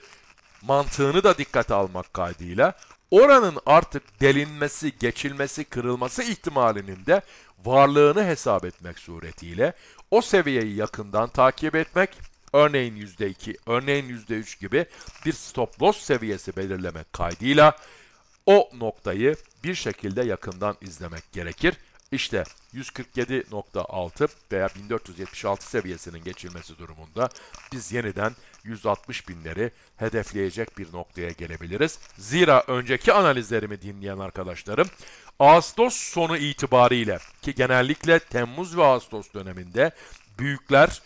mantığını da dikkate almak kaydıyla oranın artık delinmesi, geçilmesi, kırılması ihtimalinin de varlığını hesap etmek suretiyle o seviyeyi yakından takip etmek, örneğin %2, örneğin %3 gibi bir stop loss seviyesi belirlemek kaydıyla o noktayı bir şekilde yakından izlemek gerekir. İşte 147.6 veya 1476 seviyesinin geçilmesi durumunda biz yeniden 160 binleri hedefleyecek bir noktaya gelebiliriz. Zira önceki analizlerimi dinleyen arkadaşlarım Ağustos sonu itibariyle ki genellikle Temmuz ve Ağustos döneminde büyükler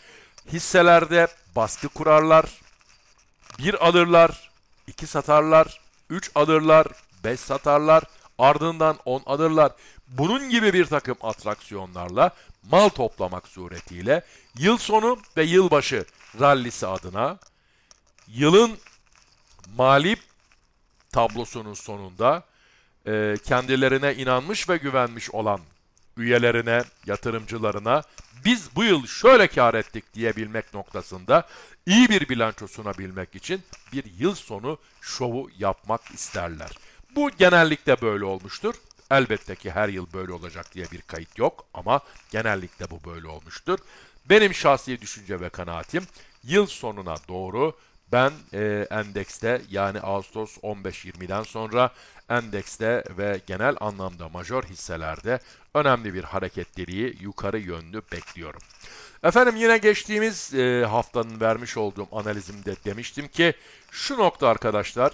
hisselerde baskı kurarlar, bir alırlar, iki satarlar, üç alırlar, beş satarlar, ardından on alırlar bunun gibi bir takım atraksiyonlarla mal toplamak suretiyle yıl sonu ve yılbaşı rallisi adına yılın mali tablosunun sonunda e, kendilerine inanmış ve güvenmiş olan üyelerine, yatırımcılarına biz bu yıl şöyle kar ettik diyebilmek noktasında iyi bir bilanço sunabilmek için bir yıl sonu şovu yapmak isterler. Bu genellikle böyle olmuştur. Elbette ki her yıl böyle olacak diye bir kayıt yok ama genellikle bu böyle olmuştur. Benim şahsi düşünce ve kanaatim yıl sonuna doğru ben e, endekste yani Ağustos 15-20'den sonra endekste ve genel anlamda majör hisselerde önemli bir hareketliliği yukarı yönlü bekliyorum. Efendim yine geçtiğimiz e, haftanın vermiş olduğum analizimde demiştim ki şu nokta arkadaşlar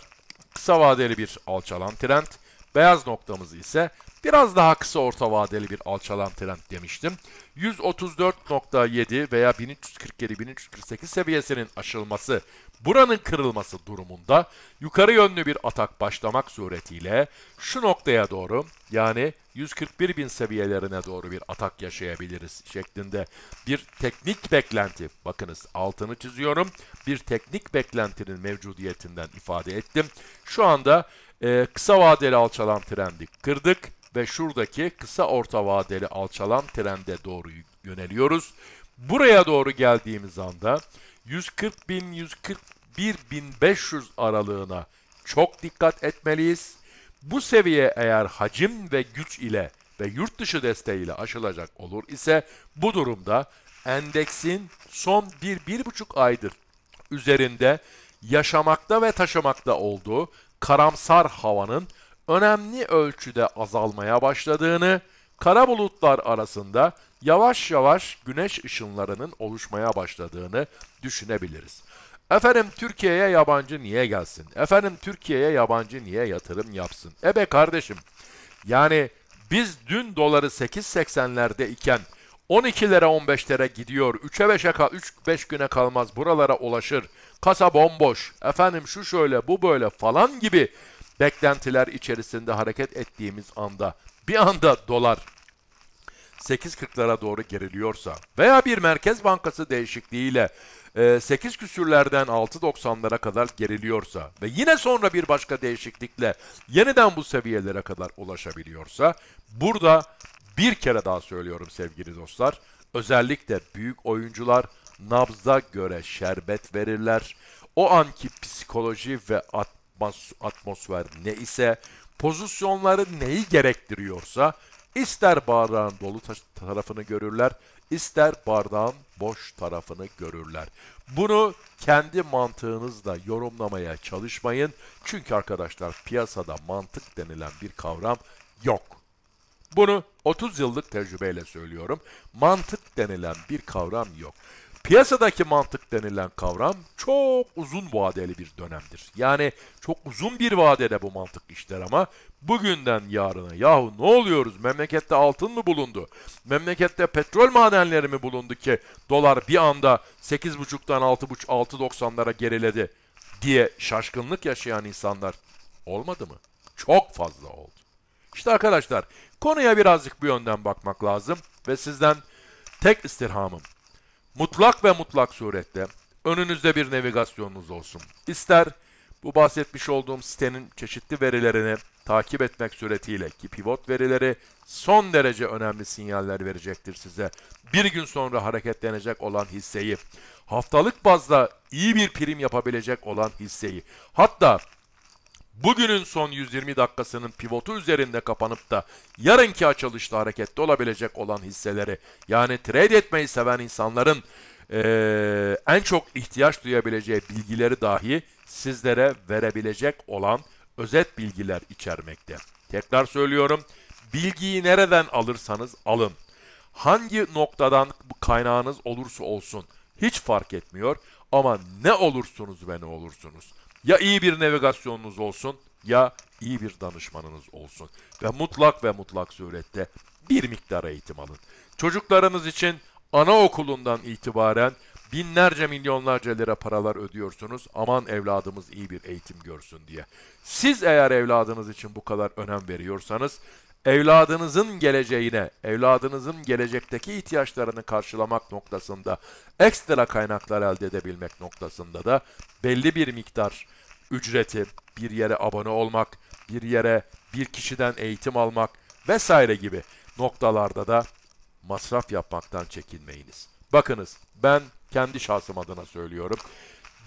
kısa vadeli bir alçalan trend Beyaz noktamız ise biraz daha kısa orta vadeli bir alçalan trend demiştim. 134.7 veya 1347-1348 seviyesinin aşılması, buranın kırılması durumunda yukarı yönlü bir atak başlamak suretiyle şu noktaya doğru yani 141 bin seviyelerine doğru bir atak yaşayabiliriz şeklinde bir teknik beklenti. Bakınız altını çiziyorum. Bir teknik beklentinin mevcudiyetinden ifade ettim. Şu anda e, kısa vadeli alçalan trendi kırdık ve şuradaki kısa orta vadeli alçalan trende doğru yöneliyoruz. Buraya doğru geldiğimiz anda 140.000-141.500 aralığına çok dikkat etmeliyiz. Bu seviye eğer hacim ve güç ile ve yurt dışı desteğiyle aşılacak olur ise bu durumda endeksin son 1-1,5 aydır üzerinde yaşamakta ve taşımakta olduğu karamsar havanın önemli ölçüde azalmaya başladığını, kara bulutlar arasında yavaş yavaş güneş ışınlarının oluşmaya başladığını düşünebiliriz. Efendim Türkiye'ye yabancı niye gelsin? Efendim Türkiye'ye yabancı niye yatırım yapsın? Ebe kardeşim yani biz dün doları 8.80'lerde iken 12 lira 15 lira gidiyor. 3'e 5'e 3 5 güne kalmaz buralara ulaşır kasa bomboş, efendim şu şöyle bu böyle falan gibi beklentiler içerisinde hareket ettiğimiz anda bir anda dolar 8.40'lara doğru geriliyorsa veya bir merkez bankası değişikliğiyle 8 e, küsürlerden 6.90'lara kadar geriliyorsa ve yine sonra bir başka değişiklikle yeniden bu seviyelere kadar ulaşabiliyorsa burada bir kere daha söylüyorum sevgili dostlar özellikle büyük oyuncular nabza göre şerbet verirler. O anki psikoloji ve atmos atmosfer ne ise pozisyonları neyi gerektiriyorsa ister bardağın dolu tarafını görürler, ister bardağın boş tarafını görürler. Bunu kendi mantığınızla yorumlamaya çalışmayın. Çünkü arkadaşlar piyasada mantık denilen bir kavram yok. Bunu 30 yıllık tecrübeyle söylüyorum. Mantık denilen bir kavram yok. Piyasadaki mantık denilen kavram çok uzun vadeli bir dönemdir. Yani çok uzun bir vadede bu mantık işler ama bugünden yarına yahu ne oluyoruz? Memlekette altın mı bulundu? Memlekette petrol madenleri mi bulundu ki dolar bir anda 8.5'tan 6.90'lara geriledi diye şaşkınlık yaşayan insanlar olmadı mı? Çok fazla oldu. İşte arkadaşlar konuya birazcık bu yönden bakmak lazım ve sizden tek istirhamım mutlak ve mutlak surette önünüzde bir navigasyonunuz olsun. İster bu bahsetmiş olduğum sitenin çeşitli verilerini takip etmek suretiyle ki pivot verileri son derece önemli sinyaller verecektir size. Bir gün sonra hareketlenecek olan hisseyi, haftalık bazda iyi bir prim yapabilecek olan hisseyi, hatta bugünün son 120 dakikasının pivotu üzerinde kapanıp da yarınki açılışta hareketli olabilecek olan hisseleri yani trade etmeyi seven insanların e, en çok ihtiyaç duyabileceği bilgileri dahi sizlere verebilecek olan özet bilgiler içermekte. Tekrar söylüyorum bilgiyi nereden alırsanız alın. Hangi noktadan kaynağınız olursa olsun hiç fark etmiyor ama ne olursunuz ve ne olursunuz. Ya iyi bir navigasyonunuz olsun ya iyi bir danışmanınız olsun. Ve mutlak ve mutlak surette bir miktar eğitim alın. Çocuklarınız için anaokulundan itibaren binlerce milyonlarca lira paralar ödüyorsunuz. Aman evladımız iyi bir eğitim görsün diye. Siz eğer evladınız için bu kadar önem veriyorsanız evladınızın geleceğine, evladınızın gelecekteki ihtiyaçlarını karşılamak noktasında, ekstra kaynaklar elde edebilmek noktasında da belli bir miktar ücreti, bir yere abone olmak, bir yere bir kişiden eğitim almak vesaire gibi noktalarda da masraf yapmaktan çekinmeyiniz. Bakınız ben kendi şahsım adına söylüyorum.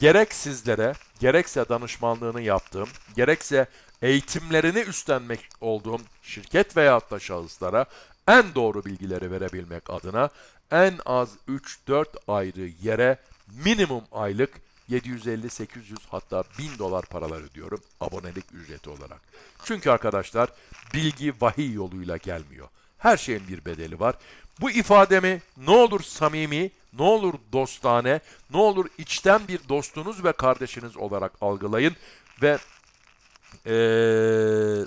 Gerek sizlere, gerekse danışmanlığını yaptığım, gerekse eğitimlerini üstlenmek olduğum şirket veyahut da şahıslara en doğru bilgileri verebilmek adına en az 3-4 ayrı yere minimum aylık 750-800 hatta 1000 dolar paraları diyorum abonelik ücreti olarak. Çünkü arkadaşlar bilgi vahiy yoluyla gelmiyor. Her şeyin bir bedeli var. Bu ifademi ne olur samimi, ne olur dostane, ne olur içten bir dostunuz ve kardeşiniz olarak algılayın ve e,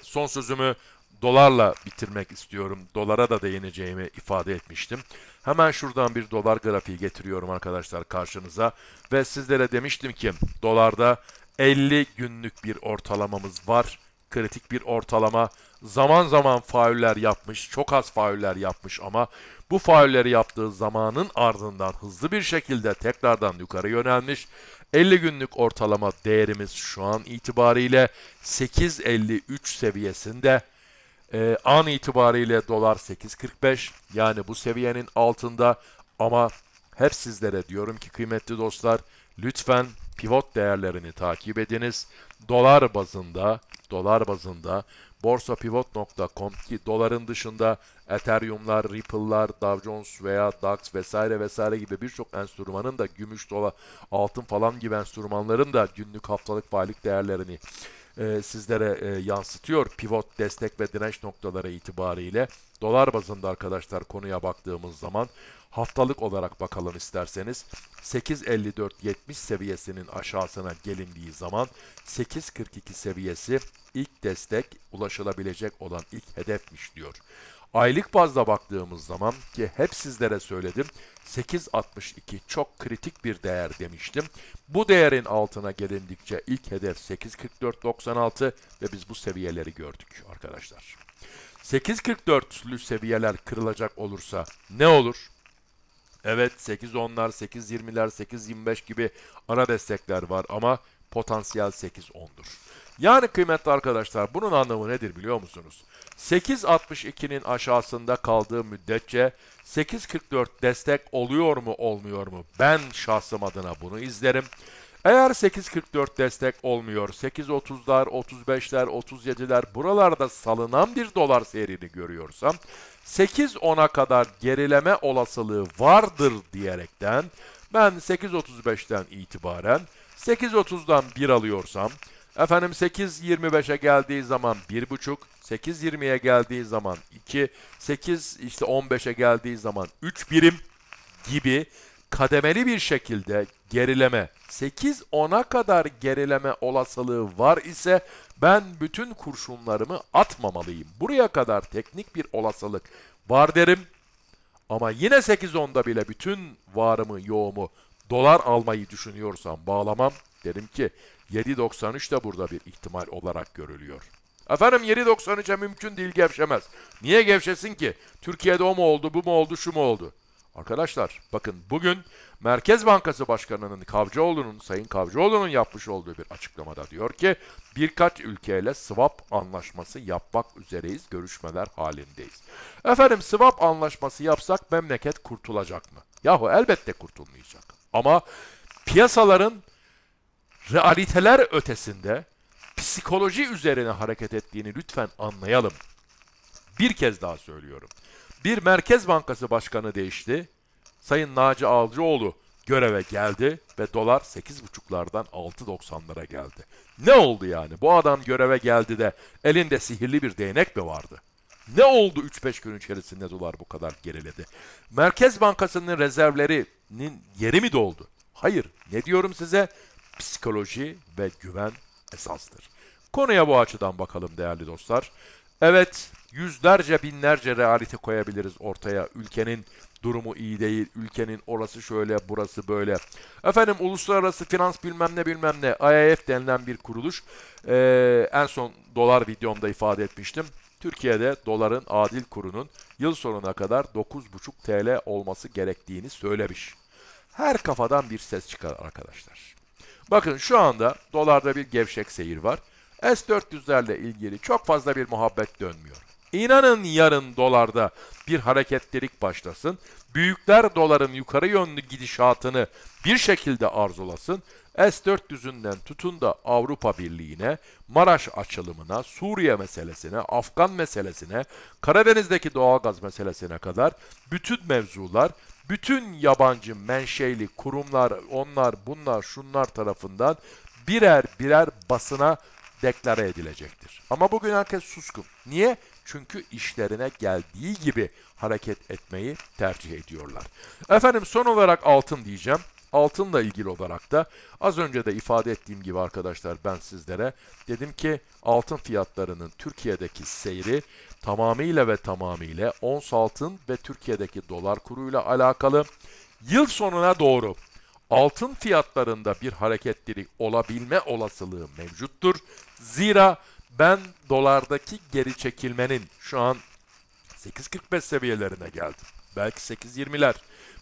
son sözümü dolarla bitirmek istiyorum. Dolara da değineceğimi ifade etmiştim. Hemen şuradan bir dolar grafiği getiriyorum arkadaşlar karşınıza. Ve sizlere demiştim ki dolarda 50 günlük bir ortalamamız var. Kritik bir ortalama. Zaman zaman faüller yapmış. Çok az faüller yapmış ama bu faülleri yaptığı zamanın ardından hızlı bir şekilde tekrardan yukarı yönelmiş. 50 günlük ortalama değerimiz şu an itibariyle 8.53 seviyesinde. Ee, an itibariyle dolar 8.45 yani bu seviyenin altında ama hep sizlere diyorum ki kıymetli dostlar lütfen pivot değerlerini takip ediniz. Dolar bazında, dolar bazında borsapivot.com ki doların dışında Ethereum'lar, Ripple'lar, Dow Jones veya DAX vesaire vesaire gibi birçok enstrümanın da gümüş, dola, altın falan gibi enstrümanların da günlük haftalık faalik değerlerini e, sizlere e, yansıtıyor pivot destek ve direnç noktaları itibariyle. Dolar bazında arkadaşlar konuya baktığımız zaman Haftalık olarak bakalım isterseniz 8.54.70 seviyesinin aşağısına gelindiği zaman 8.42 seviyesi ilk destek ulaşılabilecek olan ilk hedefmiş diyor. Aylık bazda baktığımız zaman ki hep sizlere söyledim 8.62 çok kritik bir değer demiştim. Bu değerin altına gelindikçe ilk hedef 8.44.96 ve biz bu seviyeleri gördük arkadaşlar. 8.44'lü seviyeler kırılacak olursa ne olur? Evet 8-10'lar, 8-20'ler, 8-25 gibi ana destekler var ama potansiyel 8-10'dur. Yani kıymetli arkadaşlar bunun anlamı nedir biliyor musunuz? 8.62'nin aşağısında kaldığı müddetçe 8.44 destek oluyor mu olmuyor mu? Ben şahsım adına bunu izlerim. Eğer 8.44 destek olmuyor, 8.30'lar, 35'ler, 37'ler buralarda salınan bir dolar seyrini görüyorsam 8-10'a kadar gerileme olasılığı vardır diyerekten ben 8.35'ten itibaren 8.30'dan 1 alıyorsam efendim 8.25'e geldiği zaman 1.5 8.20'ye geldiği zaman 2 8 işte 15'e geldiği zaman 3 birim gibi kademeli bir şekilde gerileme 8-10'a kadar gerileme olasılığı var ise ben bütün kurşunlarımı atmamalıyım. Buraya kadar teknik bir olasılık var derim. Ama yine 8-10'da bile bütün varımı yoğumu dolar almayı düşünüyorsam bağlamam derim ki 7.93 de burada bir ihtimal olarak görülüyor. Efendim 7.93'e mümkün değil gevşemez. Niye gevşesin ki? Türkiye'de o mu oldu, bu mu oldu, şu mu oldu? Arkadaşlar bakın bugün Merkez Bankası Başkanı'nın Kavcıoğlu'nun, Sayın Kavcıoğlu'nun yapmış olduğu bir açıklamada diyor ki birkaç ülkeyle swap anlaşması yapmak üzereyiz, görüşmeler halindeyiz. Efendim swap anlaşması yapsak memleket kurtulacak mı? Yahu elbette kurtulmayacak. Ama piyasaların realiteler ötesinde psikoloji üzerine hareket ettiğini lütfen anlayalım. Bir kez daha söylüyorum. Bir Merkez Bankası Başkanı değişti. Sayın Naci Alcıoğlu göreve geldi ve dolar 8.5'lardan 6.90'lara geldi. Ne oldu yani? Bu adam göreve geldi de elinde sihirli bir değnek mi vardı? Ne oldu 3-5 gün içerisinde dolar bu kadar geriledi? Merkez Bankası'nın rezervlerinin yeri mi doldu? Hayır. Ne diyorum size? Psikoloji ve güven esastır. Konuya bu açıdan bakalım değerli dostlar. Evet, yüzlerce binlerce realite koyabiliriz ortaya. Ülkenin durumu iyi değil. Ülkenin orası şöyle, burası böyle. Efendim uluslararası finans bilmem ne bilmem ne IIF e denilen bir kuruluş. Ee, en son dolar videomda ifade etmiştim. Türkiye'de doların adil kurunun yıl sonuna kadar 9,5 TL olması gerektiğini söylemiş. Her kafadan bir ses çıkar arkadaşlar. Bakın şu anda dolarda bir gevşek seyir var. S-400'lerle ilgili çok fazla bir muhabbet dönmüyor. İnanın yarın dolarda bir hareketlilik başlasın. Büyükler doların yukarı yönlü gidişatını bir şekilde arzulasın. S-400'ünden tutun da Avrupa Birliği'ne, Maraş açılımına, Suriye meselesine, Afgan meselesine, Karadeniz'deki doğalgaz meselesine kadar bütün mevzular, bütün yabancı menşeli kurumlar, onlar, bunlar, şunlar tarafından birer birer basına deklare edilecektir. Ama bugün herkes suskun. Niye? Çünkü işlerine geldiği gibi hareket etmeyi tercih ediyorlar. Efendim son olarak altın diyeceğim. Altınla ilgili olarak da az önce de ifade ettiğim gibi arkadaşlar ben sizlere dedim ki altın fiyatlarının Türkiye'deki seyri tamamıyla ve tamamıyla ons altın ve Türkiye'deki dolar kuruyla alakalı. Yıl sonuna doğru altın fiyatlarında bir hareketlilik olabilme olasılığı mevcuttur. Zira ben dolardaki geri çekilmenin şu an 8.45 seviyelerine geldim. Belki 8.20'ler,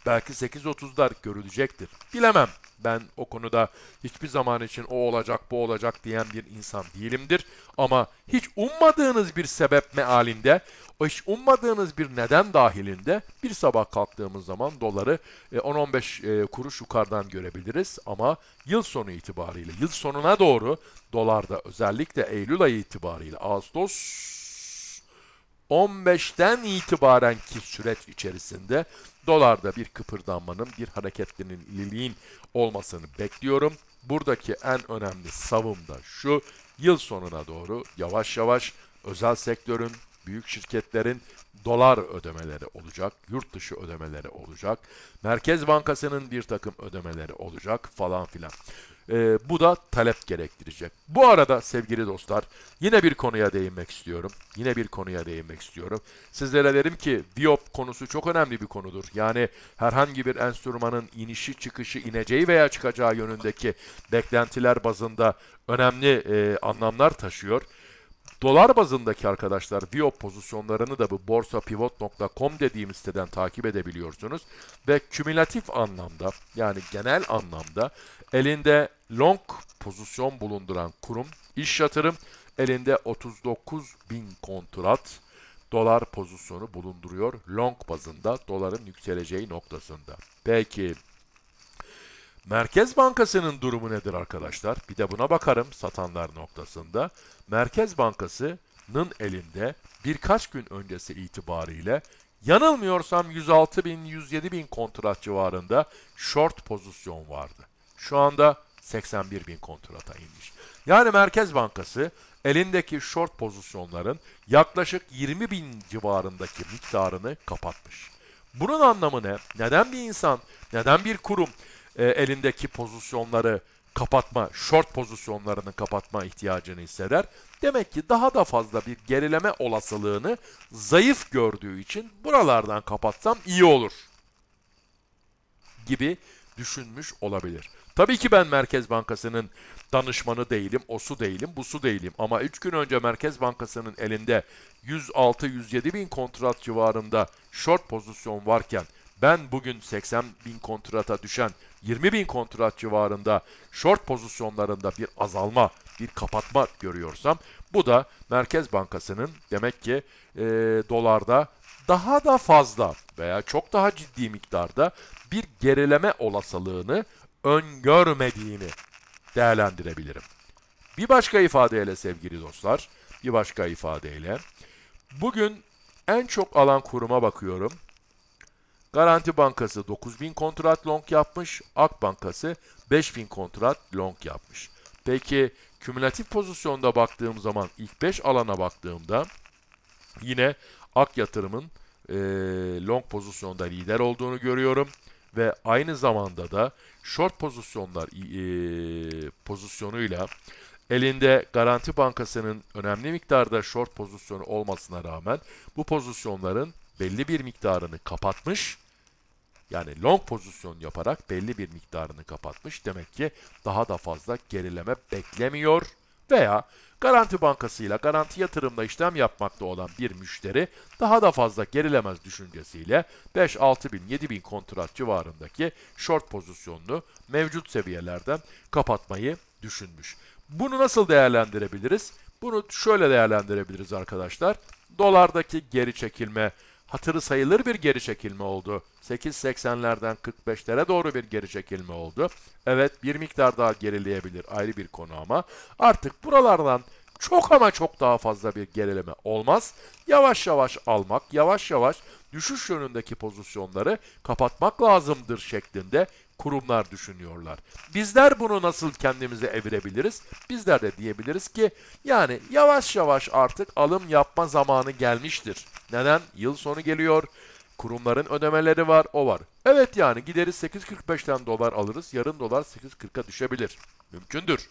belki 8.30'lar görülecektir. Bilemem. Ben o konuda hiçbir zaman için o olacak bu olacak diyen bir insan değilimdir. Ama hiç ummadığınız bir sebep mealinde, hiç ummadığınız bir neden dahilinde bir sabah kalktığımız zaman doları 10-15 e, e, kuruş yukarıdan görebiliriz. Ama yıl sonu itibariyle, yıl sonuna doğru dolarda özellikle Eylül ayı itibariyle, Ağustos 15'ten itibaren ki süreç içerisinde dolarda bir kıpırdanmanın, bir hareketlinin, ililiğin olmasını bekliyorum. Buradaki en önemli savım da şu, yıl sonuna doğru yavaş yavaş özel sektörün, büyük şirketlerin dolar ödemeleri olacak, yurt dışı ödemeleri olacak, Merkez Bankası'nın bir takım ödemeleri olacak falan filan. E, bu da talep gerektirecek. Bu arada sevgili dostlar yine bir konuya değinmek istiyorum. Yine bir konuya değinmek istiyorum. Sizlere derim ki biop konusu çok önemli bir konudur. Yani herhangi bir enstrümanın inişi çıkışı ineceği veya çıkacağı yönündeki beklentiler bazında önemli e, anlamlar taşıyor. Dolar bazındaki arkadaşlar biop pozisyonlarını da bu borsapivot.com dediğimiz siteden takip edebiliyorsunuz. Ve kümülatif anlamda yani genel anlamda elinde long pozisyon bulunduran kurum iş yatırım elinde 39 bin kontrat dolar pozisyonu bulunduruyor long bazında doların yükseleceği noktasında. Peki Merkez Bankası'nın durumu nedir arkadaşlar? Bir de buna bakarım satanlar noktasında. Merkez Bankası'nın elinde birkaç gün öncesi itibariyle yanılmıyorsam 106 bin 107 bin kontrat civarında short pozisyon vardı. Şu anda 81 bin kontrata inmiş. Yani Merkez Bankası elindeki short pozisyonların yaklaşık 20 bin civarındaki miktarını kapatmış. Bunun anlamı ne? Neden bir insan, neden bir kurum e, elindeki pozisyonları kapatma, short pozisyonlarını kapatma ihtiyacını hisseder? Demek ki daha da fazla bir gerileme olasılığını zayıf gördüğü için buralardan kapatsam iyi olur gibi düşünmüş olabilir. Tabii ki ben Merkez Bankası'nın danışmanı değilim, o su değilim, bu su değilim. Ama 3 gün önce Merkez Bankası'nın elinde 106-107 bin kontrat civarında short pozisyon varken ben bugün 80 bin kontrata düşen 20 bin kontrat civarında short pozisyonlarında bir azalma, bir kapatma görüyorsam bu da Merkez Bankası'nın demek ki e, dolarda daha da fazla veya çok daha ciddi miktarda bir gerileme olasılığını öngörmediğini değerlendirebilirim. Bir başka ifadeyle sevgili dostlar, bir başka ifadeyle bugün en çok alan kuruma bakıyorum. Garanti Bankası 9000 kontrat long yapmış, Ak Bankası 5000 kontrat long yapmış. Peki kümülatif pozisyonda baktığım zaman ilk 5 alana baktığımda yine Ak Yatırım'ın e, long pozisyonda lider olduğunu görüyorum ve aynı zamanda da short pozisyonlar e, pozisyonuyla elinde Garanti Bankası'nın önemli miktarda short pozisyonu olmasına rağmen bu pozisyonların belli bir miktarını kapatmış. Yani long pozisyon yaparak belli bir miktarını kapatmış. Demek ki daha da fazla gerileme beklemiyor veya Garanti Bankası'yla garanti yatırımla işlem yapmakta olan bir müşteri daha da fazla gerilemez düşüncesiyle 5-6 bin 7 bin kontrat civarındaki short pozisyonunu mevcut seviyelerden kapatmayı düşünmüş. Bunu nasıl değerlendirebiliriz? Bunu şöyle değerlendirebiliriz arkadaşlar. Dolardaki geri çekilme hatırı sayılır bir geri çekilme oldu. 8.80'lerden 45'lere doğru bir geri çekilme oldu. Evet bir miktar daha gerileyebilir ayrı bir konu ama artık buralardan çok ama çok daha fazla bir gerileme olmaz. Yavaş yavaş almak, yavaş yavaş düşüş yönündeki pozisyonları kapatmak lazımdır şeklinde kurumlar düşünüyorlar. Bizler bunu nasıl kendimize evirebiliriz? Bizler de diyebiliriz ki yani yavaş yavaş artık alım yapma zamanı gelmiştir. Neden? Yıl sonu geliyor. Kurumların ödemeleri var, o var. Evet yani gideriz 8.45'ten dolar alırız, yarın dolar 8.40'a düşebilir. Mümkündür.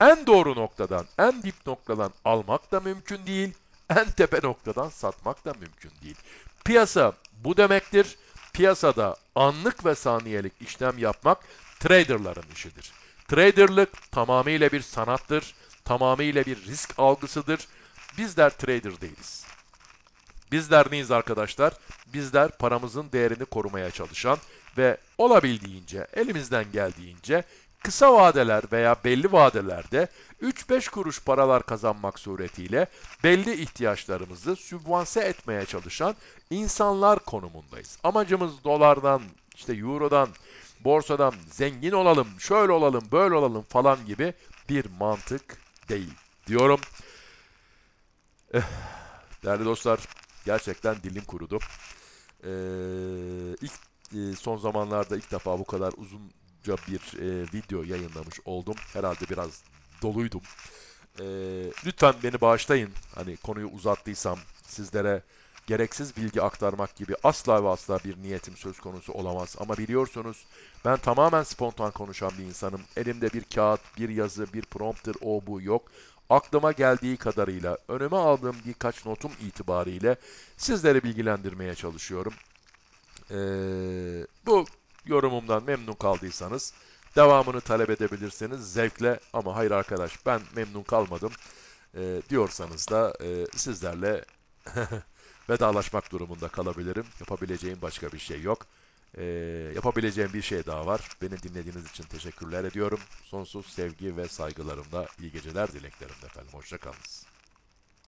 En doğru noktadan, en dip noktadan almak da mümkün değil, en tepe noktadan satmak da mümkün değil. Piyasa bu demektir piyasada anlık ve saniyelik işlem yapmak traderların işidir. Traderlık tamamıyla bir sanattır, tamamıyla bir risk algısıdır. Bizler trader değiliz. Bizler neyiz arkadaşlar? Bizler paramızın değerini korumaya çalışan ve olabildiğince, elimizden geldiğince kısa vadeler veya belli vadelerde 3-5 kuruş paralar kazanmak suretiyle belli ihtiyaçlarımızı sübvanse etmeye çalışan insanlar konumundayız. Amacımız dolardan, işte eurodan, borsadan zengin olalım, şöyle olalım, böyle olalım falan gibi bir mantık değil diyorum. Eh, değerli dostlar, gerçekten dilim kurudu. Ee, ilk eh, son zamanlarda ilk defa bu kadar uzun çokça bir e, video yayınlamış oldum. Herhalde biraz doluydum. E, lütfen beni bağışlayın. Hani konuyu uzattıysam sizlere gereksiz bilgi aktarmak gibi asla ve asla bir niyetim söz konusu olamaz. Ama biliyorsunuz ben tamamen spontan konuşan bir insanım. Elimde bir kağıt, bir yazı, bir prompter o bu yok. Aklıma geldiği kadarıyla, önüme aldığım birkaç notum itibariyle sizleri bilgilendirmeye çalışıyorum. Ee, bu Yorumumdan memnun kaldıysanız devamını talep edebilirsiniz zevkle ama hayır arkadaş ben memnun kalmadım e, diyorsanız da e, sizlerle vedalaşmak durumunda kalabilirim. Yapabileceğim başka bir şey yok. E, yapabileceğim bir şey daha var. Beni dinlediğiniz için teşekkürler ediyorum. Sonsuz sevgi ve saygılarımla iyi geceler dileklerimle efendim. Hoşçakalınız.